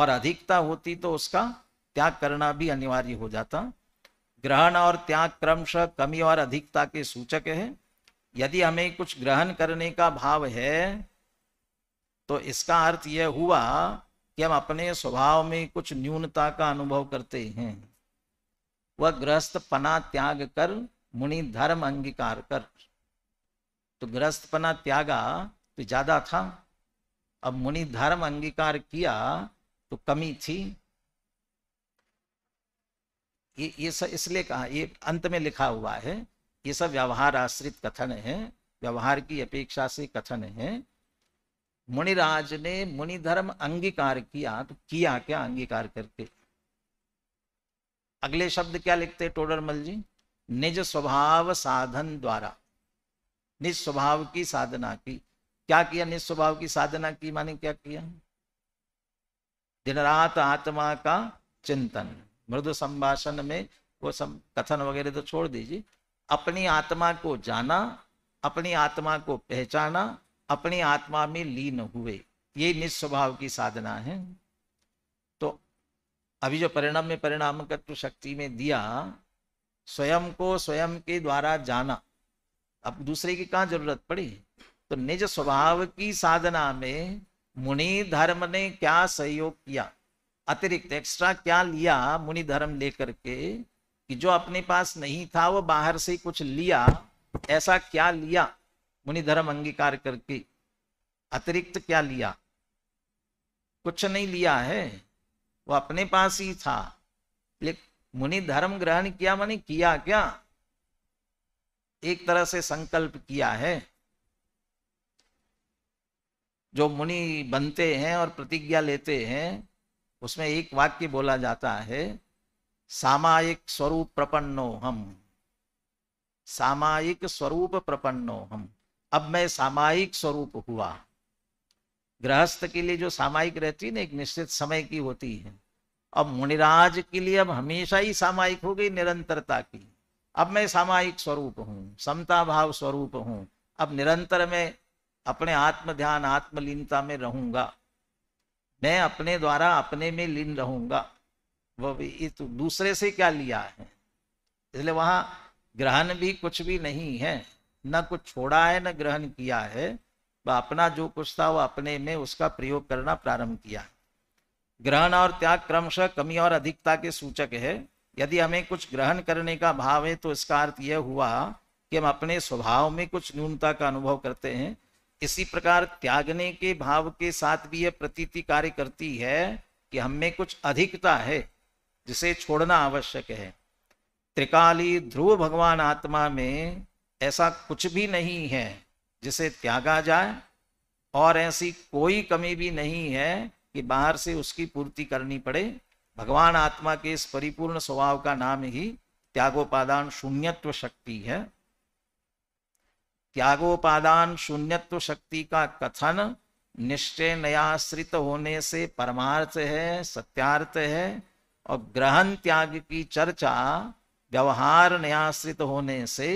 और अधिकता होती तो उसका त्याग करना भी अनिवार्य हो जाता ग्रहण और त्याग क्रमशः कमी और अधिकता के सूचक है यदि हमें कुछ ग्रहण करने का भाव है तो इसका अर्थ यह हुआ हम अपने स्वभाव में कुछ न्यूनता का अनुभव करते हैं वह ग्रस्त पना त्याग कर मुनि धर्म अंगीकार कर तो ग्रस्त पना त्यागा तो ज्यादा था अब मुनि धर्म अंगीकार किया तो कमी थी ये ये सब इसलिए कहा ये अंत में लिखा हुआ है ये सब व्यवहार आश्रित कथन है व्यवहार की अपेक्षा से कथन है मुनिराज ने मुनि धर्म अंगीकार किया तो किया क्या अंगीकार करके अगले शब्द क्या लिखते टोडरमल जी निज स्वभाव साधन द्वारा निज स्वभाव की साधना की क्या किया निज स्वभाव की साधना की माने क्या किया दिन रात आत्मा का चिंतन मृदु संभाषण में वो सब कथन वगैरह तो छोड़ दीजिए अपनी आत्मा को जाना अपनी आत्मा को पहचाना अपनी आत्मा में लीन हुए ये निस्वभाव की साधना है तो अभी जो परिणाम में परिणाम तत्व शक्ति में दिया स्वयं को स्वयं के द्वारा जाना अब दूसरे की कहाँ जरूरत पड़ी तो निज स्वभाव की साधना में मुनि धर्म ने क्या सहयोग किया अतिरिक्त एक्स्ट्रा क्या लिया मुनि धर्म लेकर के कि जो अपने पास नहीं था वो बाहर से कुछ लिया ऐसा क्या लिया मुनि धर्म अंगीकार करके अतिरिक्त क्या लिया कुछ नहीं लिया है वो अपने पास ही था लेकिन मुनि धर्म ग्रहण किया माने किया क्या एक तरह से संकल्प किया है जो मुनि बनते हैं और प्रतिज्ञा लेते हैं उसमें एक वाक्य बोला जाता है सामायिक स्वरूप प्रपन्नो हम सामायिक स्वरूप प्रपन्नो हम अब मैं सामायिक स्वरूप हुआ गृहस्थ के लिए जो सामायिक रहती है ना एक निश्चित समय की होती है अब मुनिराज के लिए अब हमेशा ही सामायिक हो गई निरंतरता की अब मैं सामायिक स्वरूप हूँ समता भाव स्वरूप हूँ अब निरंतर मैं अपने आत्म ध्यान आत्मलीनता में रहूंगा मैं अपने द्वारा अपने में लीन रहूंगा वह इस तो दूसरे से क्या लिया है इसलिए वहां ग्रहण भी कुछ भी नहीं है ना कुछ छोड़ा है न ग्रहण किया है अपना जो कुछ था वो अपने में उसका प्रयोग करना प्रारंभ किया ग्रहण और त्याग क्रमशः कमी और अधिकता के सूचक है यदि हमें कुछ ग्रहण करने का भाव है तो इसका अर्थ यह हुआ कि हम अपने स्वभाव में कुछ न्यूनता का अनुभव करते हैं इसी प्रकार त्यागने के भाव के साथ भी यह प्रतीति कार्य करती है कि हम में कुछ अधिकता है जिसे छोड़ना आवश्यक है त्रिकाली ध्रुव भगवान आत्मा में ऐसा कुछ भी नहीं है जिसे त्यागा जाए और ऐसी कोई कमी भी नहीं है कि बाहर से उसकी पूर्ति करनी पड़े भगवान आत्मा के इस परिपूर्ण स्वभाव का नाम ही त्यागोपादान शून्यत्व शक्ति है त्यागोपादान शून्यत्व शक्ति का कथन निश्चय नयाश्रित होने से परमार्थ है सत्यार्थ है और ग्रहण त्याग की चर्चा व्यवहार नयाश्रित होने से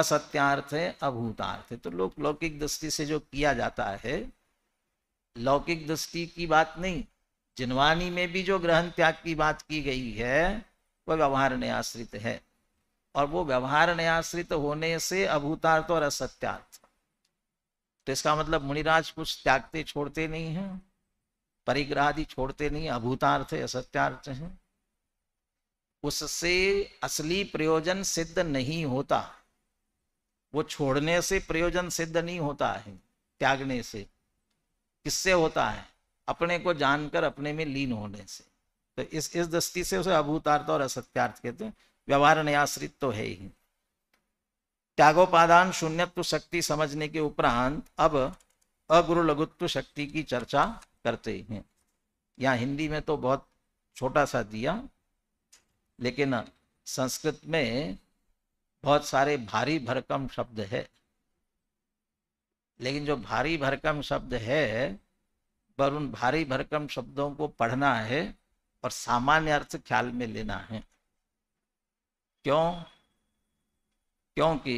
असत्यार्थ है अभूतार्थ है तो लोग लौकिक दृष्टि से जो किया जाता है लौकिक दृष्टि की बात नहीं जिनवानी में भी जो ग्रहण त्याग की बात की गई है वह व्यवहार न्याश्रित है और वो व्यवहार न्याश्रित होने से अभूतार्थ और असत्यार्थ तो इसका मतलब मुनिराज कुछ त्यागते छोड़ते नहीं है परिग्रह आदि छोड़ते नहीं अभूतार्थ है असत्यार्थ है उससे असली प्रयोजन सिद्ध नहीं होता वो छोड़ने से प्रयोजन सिद्ध नहीं होता है त्यागने से किससे होता है अपने को जानकर अपने में लीन होने से तो इस इस दृष्टि से उसे अभूतार्थ और असत्यार्थ कहते हैं व्यवहार न्याश्रित तो है ही त्यागोपादान शून्यत्व शक्ति समझने के उपरांत अब अगुरु लघुत्व शक्ति की चर्चा करते हैं यहाँ हिंदी में तो बहुत छोटा सा दिया लेकिन संस्कृत में बहुत सारे भारी भरकम शब्द है लेकिन जो भारी भरकम शब्द है पर उन भारी भरकम शब्दों को पढ़ना है और सामान्य अर्थ ख्याल में लेना है क्यों क्योंकि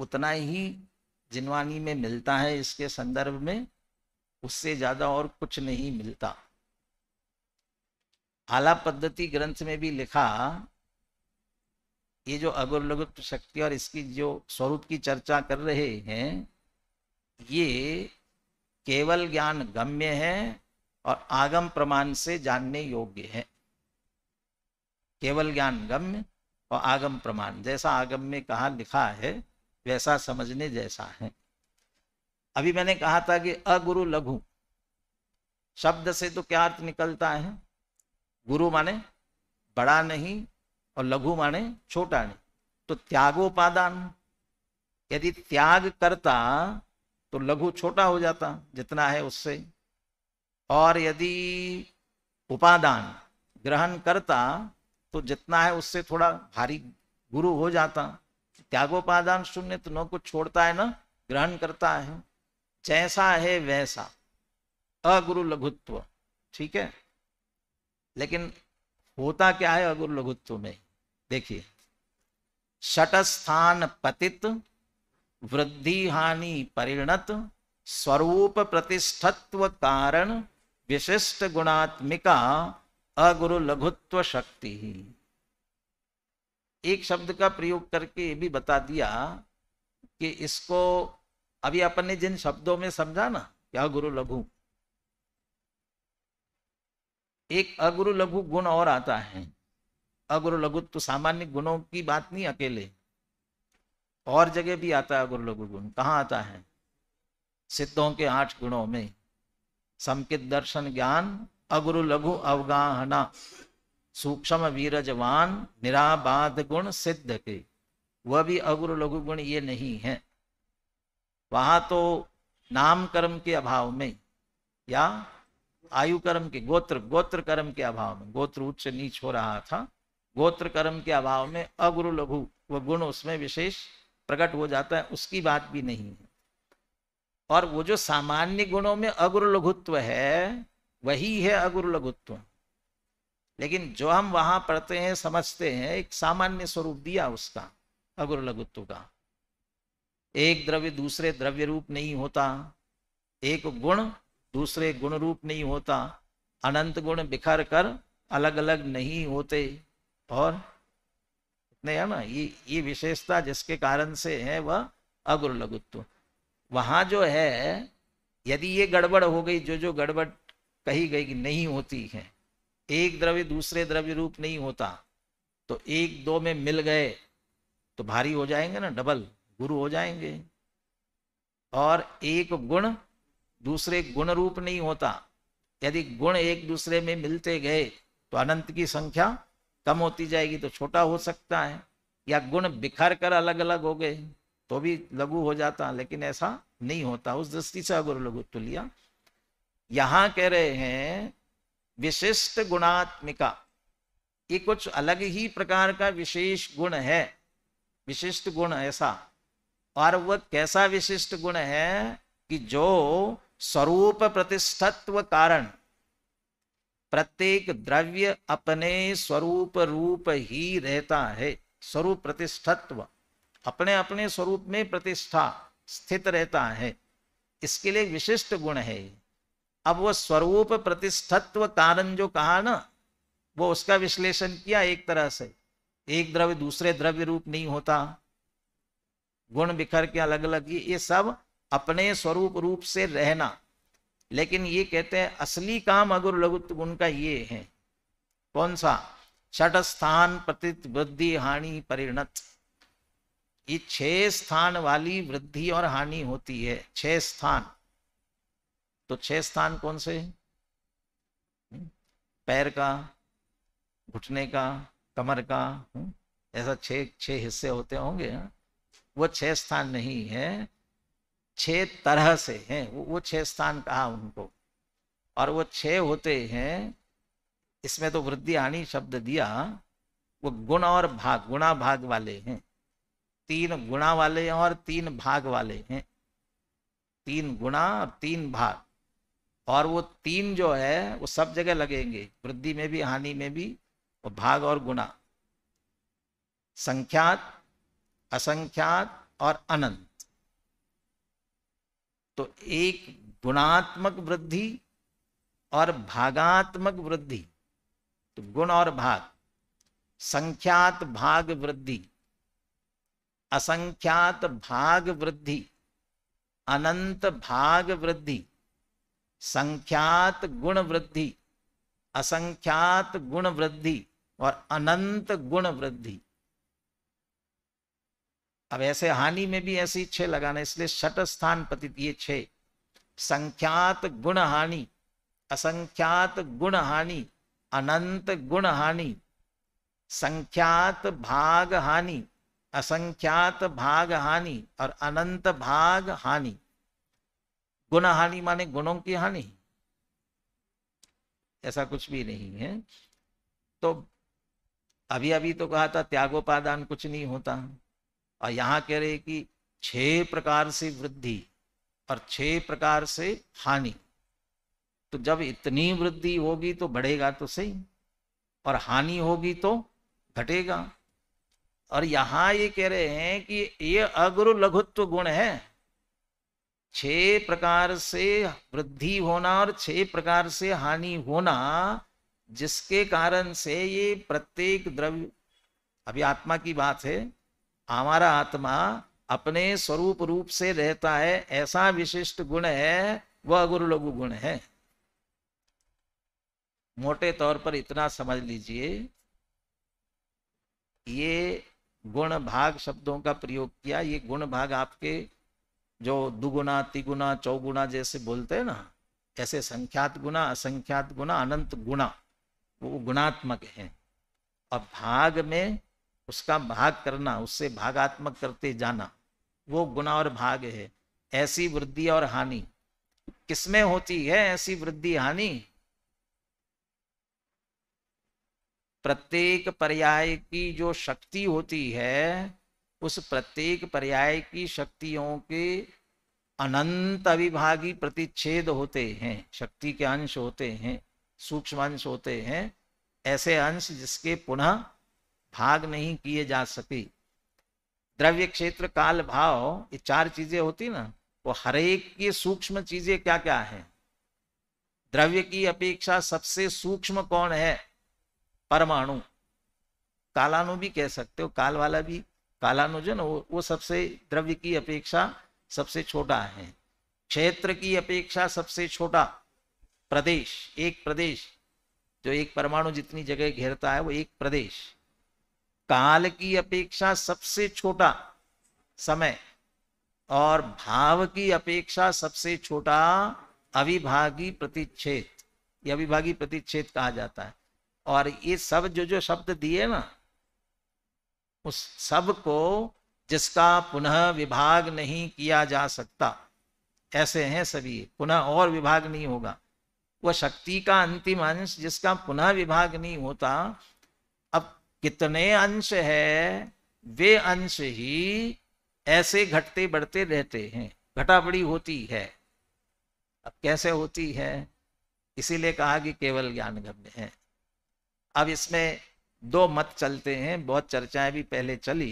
उतना ही जिनवानी में मिलता है इसके संदर्भ में उससे ज़्यादा और कुछ नहीं मिलता आला पद्धति ग्रंथ में भी लिखा ये जो अगुरलगुप्त शक्ति और इसकी जो स्वरूप की चर्चा कर रहे हैं ये केवल ज्ञान गम्य है और आगम प्रमाण से जानने योग्य है केवल ज्ञान गम्य और आगम प्रमाण जैसा आगम में कहा लिखा है वैसा समझने जैसा है अभी मैंने कहा था कि अगुरु लघु शब्द से तो क्या अर्थ निकलता है गुरु माने बड़ा नहीं और लघु माने छोटा नहीं तो त्यागोपादान यदि त्याग करता तो लघु छोटा हो जाता जितना है उससे और यदि उपादान ग्रहण करता तो जितना है उससे थोड़ा भारी गुरु हो जाता त्यागोपादान शून्य तो न कुछ छोड़ता है ना ग्रहण करता है जैसा है वैसा अगुरु लघुत्व ठीक है लेकिन होता क्या है अगुरु लघुत्व में देखिए षटस्थान पतित वृद्धि हानि परिणत स्वरूप प्रतिष्ठत्व कारण विशिष्ट गुणात्मिका अगुरु लघुत्व शक्ति ही एक शब्द का प्रयोग करके भी बता दिया कि इसको अभी अपन ने जिन शब्दों में समझा ना कि अगुरु लघु एक अगुरु लघु गुण और आता है अगुर लघु तो सामान्य गुणों की बात नहीं अकेले और जगह भी आता है अगुर लघु गुण कहाँ आता है सिद्धों के आठ गुणों में समकित दर्शन ज्ञान अगुरु लघु अवगाहना सूक्ष्म वीरजवान निराबाध गुण सिद्ध के वह भी अगुरु लघु गुण ये नहीं है वहां तो नाम कर्म के अभाव में या आयु कर्म के गोत्र गोत्र कर्म के अभाव में गोत्र उच्च नीच हो रहा था गोत्र कर्म के अभाव में अगुरु लघु वह गुण उसमें विशेष प्रकट हो जाता है उसकी बात भी नहीं है और वो जो सामान्य गुणों में अगुरु लघुत्व है वही है अगुरु लघुत्व लेकिन जो हम वहां पढ़ते हैं समझते हैं एक सामान्य स्वरूप दिया उसका अगुरु लघुत्व का एक द्रव्य दूसरे द्रव्य रूप नहीं होता एक गुण दूसरे गुण रूप नहीं होता अनंत गुण बिखर कर अलग अलग नहीं होते और इतने है ना ये ये विशेषता जिसके कारण से है वह अगुर लघुत्व वहां जो है यदि ये गड़बड़ हो गई जो जो गड़बड़ कही गई कि नहीं होती है एक द्रव्य दूसरे द्रव्य रूप नहीं होता तो एक दो में मिल गए तो भारी हो जाएंगे ना डबल गुरु हो जाएंगे और एक गुण दूसरे गुण रूप नहीं होता यदि गुण एक दूसरे में मिलते गए तो अनंत की संख्या कम होती जाएगी तो छोटा हो सकता है या गुण बिखर कर अलग अलग हो गए तो भी लघु हो जाता लेकिन ऐसा नहीं होता उस दृष्टि से अगुर लघु तुलिया तो यहां कह रहे हैं विशिष्ट गुणात्मिका ये कुछ अलग ही प्रकार का विशेष गुण है विशिष्ट गुण ऐसा और वह कैसा विशिष्ट गुण है कि जो स्वरूप प्रतिष्ठत्व कारण प्रत्येक द्रव्य अपने स्वरूप रूप ही रहता है स्वरूप प्रतिष्ठत्व अपने अपने स्वरूप में प्रतिष्ठा स्थित रहता है इसके लिए विशिष्ट गुण है अब वो स्वरूप प्रतिष्ठत्व कारण जो कहा ना वो उसका विश्लेषण किया एक तरह से एक द्रव्य दूसरे द्रव्य रूप नहीं होता गुण बिखर के अलग अलग ये सब अपने स्वरूप रूप से रहना लेकिन ये कहते हैं असली काम अगुर लघु गुण का ये है कौन सा छठ स्थान पतित वृद्धि हानि परिणत ये छह स्थान वाली वृद्धि और हानि होती है छह स्थान तो छह स्थान कौन से हम्म, पैर का घुटने का कमर का हम्म, ऐसा छह छह हिस्से होते होंगे हाँ। वो छह स्थान नहीं है छह तरह से हैं वो, वो छह स्थान कहा उनको और वो छह होते हैं इसमें तो वृद्धि आनी शब्द दिया वो गुण और भाग गुणा भाग वाले हैं तीन गुणा वाले और तीन भाग वाले हैं तीन गुणा और तीन भाग और वो तीन जो है वो सब जगह लगेंगे वृद्धि में भी हानि में भी वो भाग और गुणा संख्यात असंख्यात और अनंत तो एक गुणात्मक वृद्धि और भागात्मक वृद्धि तो गुण और भाग संख्यात भाग वृद्धि असंख्यात भाग वृद्धि अनंत भाग वृद्धि संख्यात गुण वृद्धि असंख्यात गुण वृद्धि और अनंत गुण वृद्धि अब ऐसे हानि में भी ऐसी छः लगाना इसलिए षट स्थान पति दिए छे संख्यात गुण हानि असंख्यात गुण हानि अनंत गुण हानि संख्यात भाग हानि असंख्यात भाग हानि और अनंत भाग हानि गुण हानि माने गुणों की हानि ऐसा कुछ भी नहीं है तो अभी अभी तो कहा था त्यागोपादान कुछ नहीं होता और यहाँ कह रहे कि छह प्रकार से वृद्धि और छह प्रकार से हानि तो जब इतनी वृद्धि होगी तो बढ़ेगा तो सही और हानि होगी तो घटेगा और यहाँ ये कह रहे हैं कि ये अग्र लघुत्व गुण है छह प्रकार से वृद्धि होना और छह प्रकार से हानि होना जिसके कारण से ये प्रत्येक द्रव्य अभी आत्मा की बात है हमारा आत्मा अपने स्वरूप रूप से रहता है ऐसा विशिष्ट गुण है वह गुरु लघु गुण है मोटे तौर पर इतना समझ लीजिए ये गुण भाग शब्दों का प्रयोग किया ये गुण भाग आपके जो दुगुना तिगुना चौगुना जैसे बोलते हैं ना ऐसे संख्यात गुना असंख्यात गुना अनंत गुना वो गुणात्मक है और भाग में उसका भाग करना उससे भागात्मक करते जाना वो गुना और भाग है ऐसी वृद्धि और हानि किसमें होती है ऐसी वृद्धि हानि प्रत्येक पर्याय की जो शक्ति होती है उस प्रत्येक पर्याय की शक्तियों के अनंत अविभागी प्रतिच्छेद होते हैं शक्ति के अंश होते हैं सूक्ष्म अंश होते हैं ऐसे अंश जिसके पुनः भाग नहीं किए जा सके द्रव्य क्षेत्र काल भाव ये चार चीजें होती ना वो हरेक की सूक्ष्म चीजें क्या क्या है द्रव्य की अपेक्षा सबसे सूक्ष्म कौन है परमाणु कालाणु भी कह सकते हो काल वाला भी कालाणु जो ना वो, वो सबसे द्रव्य की अपेक्षा सबसे छोटा है क्षेत्र की अपेक्षा सबसे छोटा प्रदेश एक प्रदेश जो एक परमाणु जितनी जगह घेरता है वो एक प्रदेश काल की अपेक्षा सबसे छोटा समय और भाव की अपेक्षा सबसे छोटा अविभागी प्रतिच्छेद ये अविभागी प्रतिच्छेद कहा जाता है और ये सब जो जो शब्द दिए ना उस सब को जिसका पुनः विभाग नहीं किया जा सकता ऐसे हैं सभी पुनः और विभाग नहीं होगा वह शक्ति का अंतिम अंश जिसका पुनः विभाग नहीं होता अब कितने अंश है वे अंश ही ऐसे घटते बढ़ते रहते हैं घटा बड़ी होती है अब कैसे होती है इसीलिए कहा कि केवल ज्ञान गम्य है अब इसमें दो मत चलते हैं बहुत चर्चाएं भी पहले चली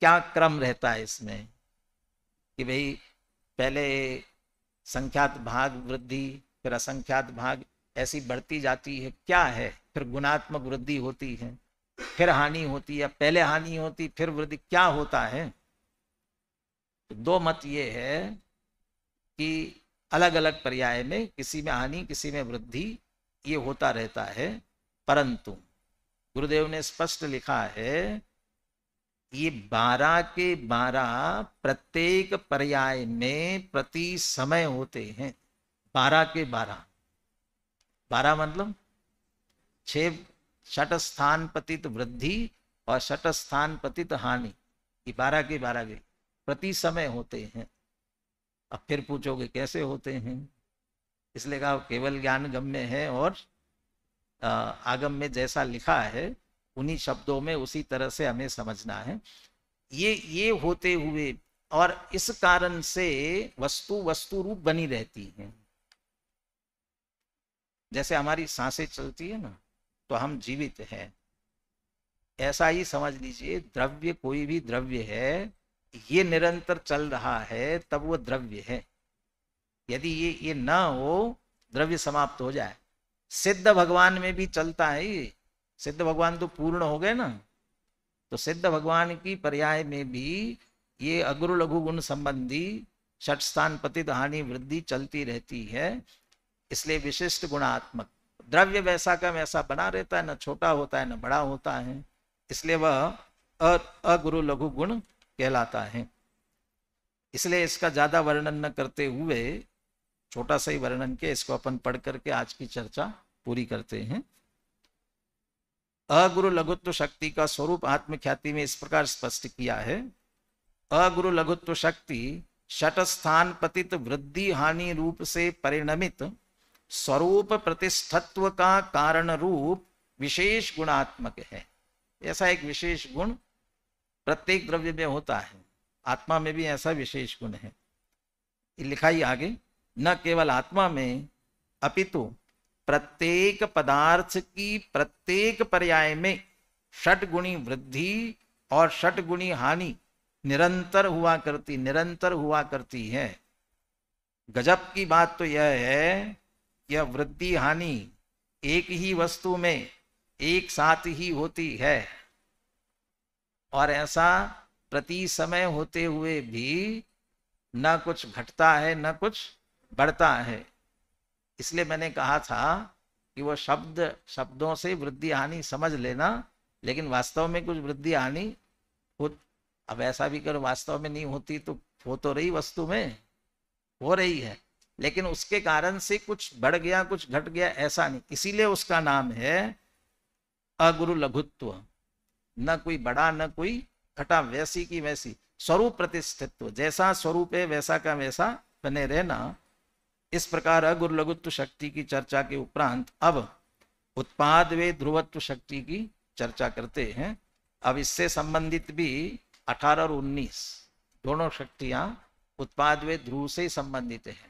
क्या क्रम रहता है इसमें कि भाई पहले संख्यात भाग वृद्धि फिर असंख्यात भाग ऐसी बढ़ती जाती है क्या है फिर गुणात्मक वृद्धि होती है फिर हानि होती है पहले हानि होती फिर वृद्धि क्या होता है तो दो मत ये है कि अलग अलग पर्याय में किसी में हानि किसी में वृद्धि ये होता रहता है परंतु गुरुदेव ने स्पष्ट लिखा है ये बारह के बारह प्रत्येक पर्याय में प्रति समय होते हैं बारह के बारह बारह मतलब छह षट स्थान पतित वृद्धि और षट स्थान पतित हानि ये बारह के बारह के प्रति समय होते हैं अब फिर पूछोगे कैसे होते हैं इसलिए कहा केवल ज्ञान गम्य है और आगम में जैसा लिखा है उन्हीं शब्दों में उसी तरह से हमें समझना है ये ये होते हुए और इस कारण से वस्तु वस्तु रूप बनी रहती है जैसे हमारी सांसें चलती है ना तो हम जीवित हैं ऐसा ही समझ लीजिए द्रव्य कोई भी द्रव्य है ये निरंतर चल रहा है तब वो द्रव्य है यदि ये ये ना हो द्रव्य समाप्त हो जाए सिद्ध भगवान में भी चलता है ये सिद्ध भगवान तो पूर्ण हो गए ना तो सिद्ध भगवान की पर्याय में भी ये अग्र लघु गुण संबंधी षट स्थान पति हानि वृद्धि चलती रहती है इसलिए विशिष्ट गुणात्मक द्रव्य वैसा का वैसा बना रहता है न छोटा होता है न बड़ा होता है इसलिए वह अगुरु लघु गुण कहलाता है इसलिए इसका ज्यादा वर्णन न करते हुए छोटा सा ही वर्णन के इसको अपन पढ़ करके आज की चर्चा पूरी करते हैं अगुरु लघुत्व शक्ति का स्वरूप आत्मख्याति में इस प्रकार स्पष्ट किया है अगुरु लघुत्व शक्ति शटस्थान स्थान पतित वृद्धि हानि रूप से परिणमित स्वरूप प्रतिष्ठत्व का कारण रूप विशेष गुणात्मक है ऐसा एक विशेष गुण प्रत्येक द्रव्य में होता है आत्मा में भी ऐसा विशेष गुण है लिखाई आगे न केवल आत्मा में अपितु प्रत्येक पदार्थ की प्रत्येक पर्याय में षट गुणी वृद्धि और षट गुणी हानि निरंतर हुआ करती निरंतर हुआ करती है गजब की बात तो यह है यह वृद्धि हानि एक ही वस्तु में एक साथ ही होती है और ऐसा प्रति समय होते हुए भी न कुछ घटता है न कुछ बढ़ता है इसलिए मैंने कहा था कि वह शब्द शब्दों से वृद्धि हानि समझ लेना लेकिन वास्तव में कुछ वृद्धि हानि हो अब ऐसा भी करो वास्तव में नहीं होती तो हो तो रही वस्तु में हो रही है लेकिन उसके कारण से कुछ बढ़ गया कुछ घट गया ऐसा नहीं इसीलिए उसका नाम है अगुरु लघुत्व न कोई बड़ा न कोई घटा वैसी की वैसी स्वरूप प्रतिष्ठित्व जैसा स्वरूप है वैसा का वैसा बने रहना इस प्रकार अगुरु लघुत्व शक्ति की चर्चा के उपरांत अब उत्पाद वे ध्रुवत्व शक्ति की चर्चा करते हैं अब इससे संबंधित भी अठारह और उन्नीस दोनों शक्तियां उत्पाद वे ध्रुव से संबंधित हैं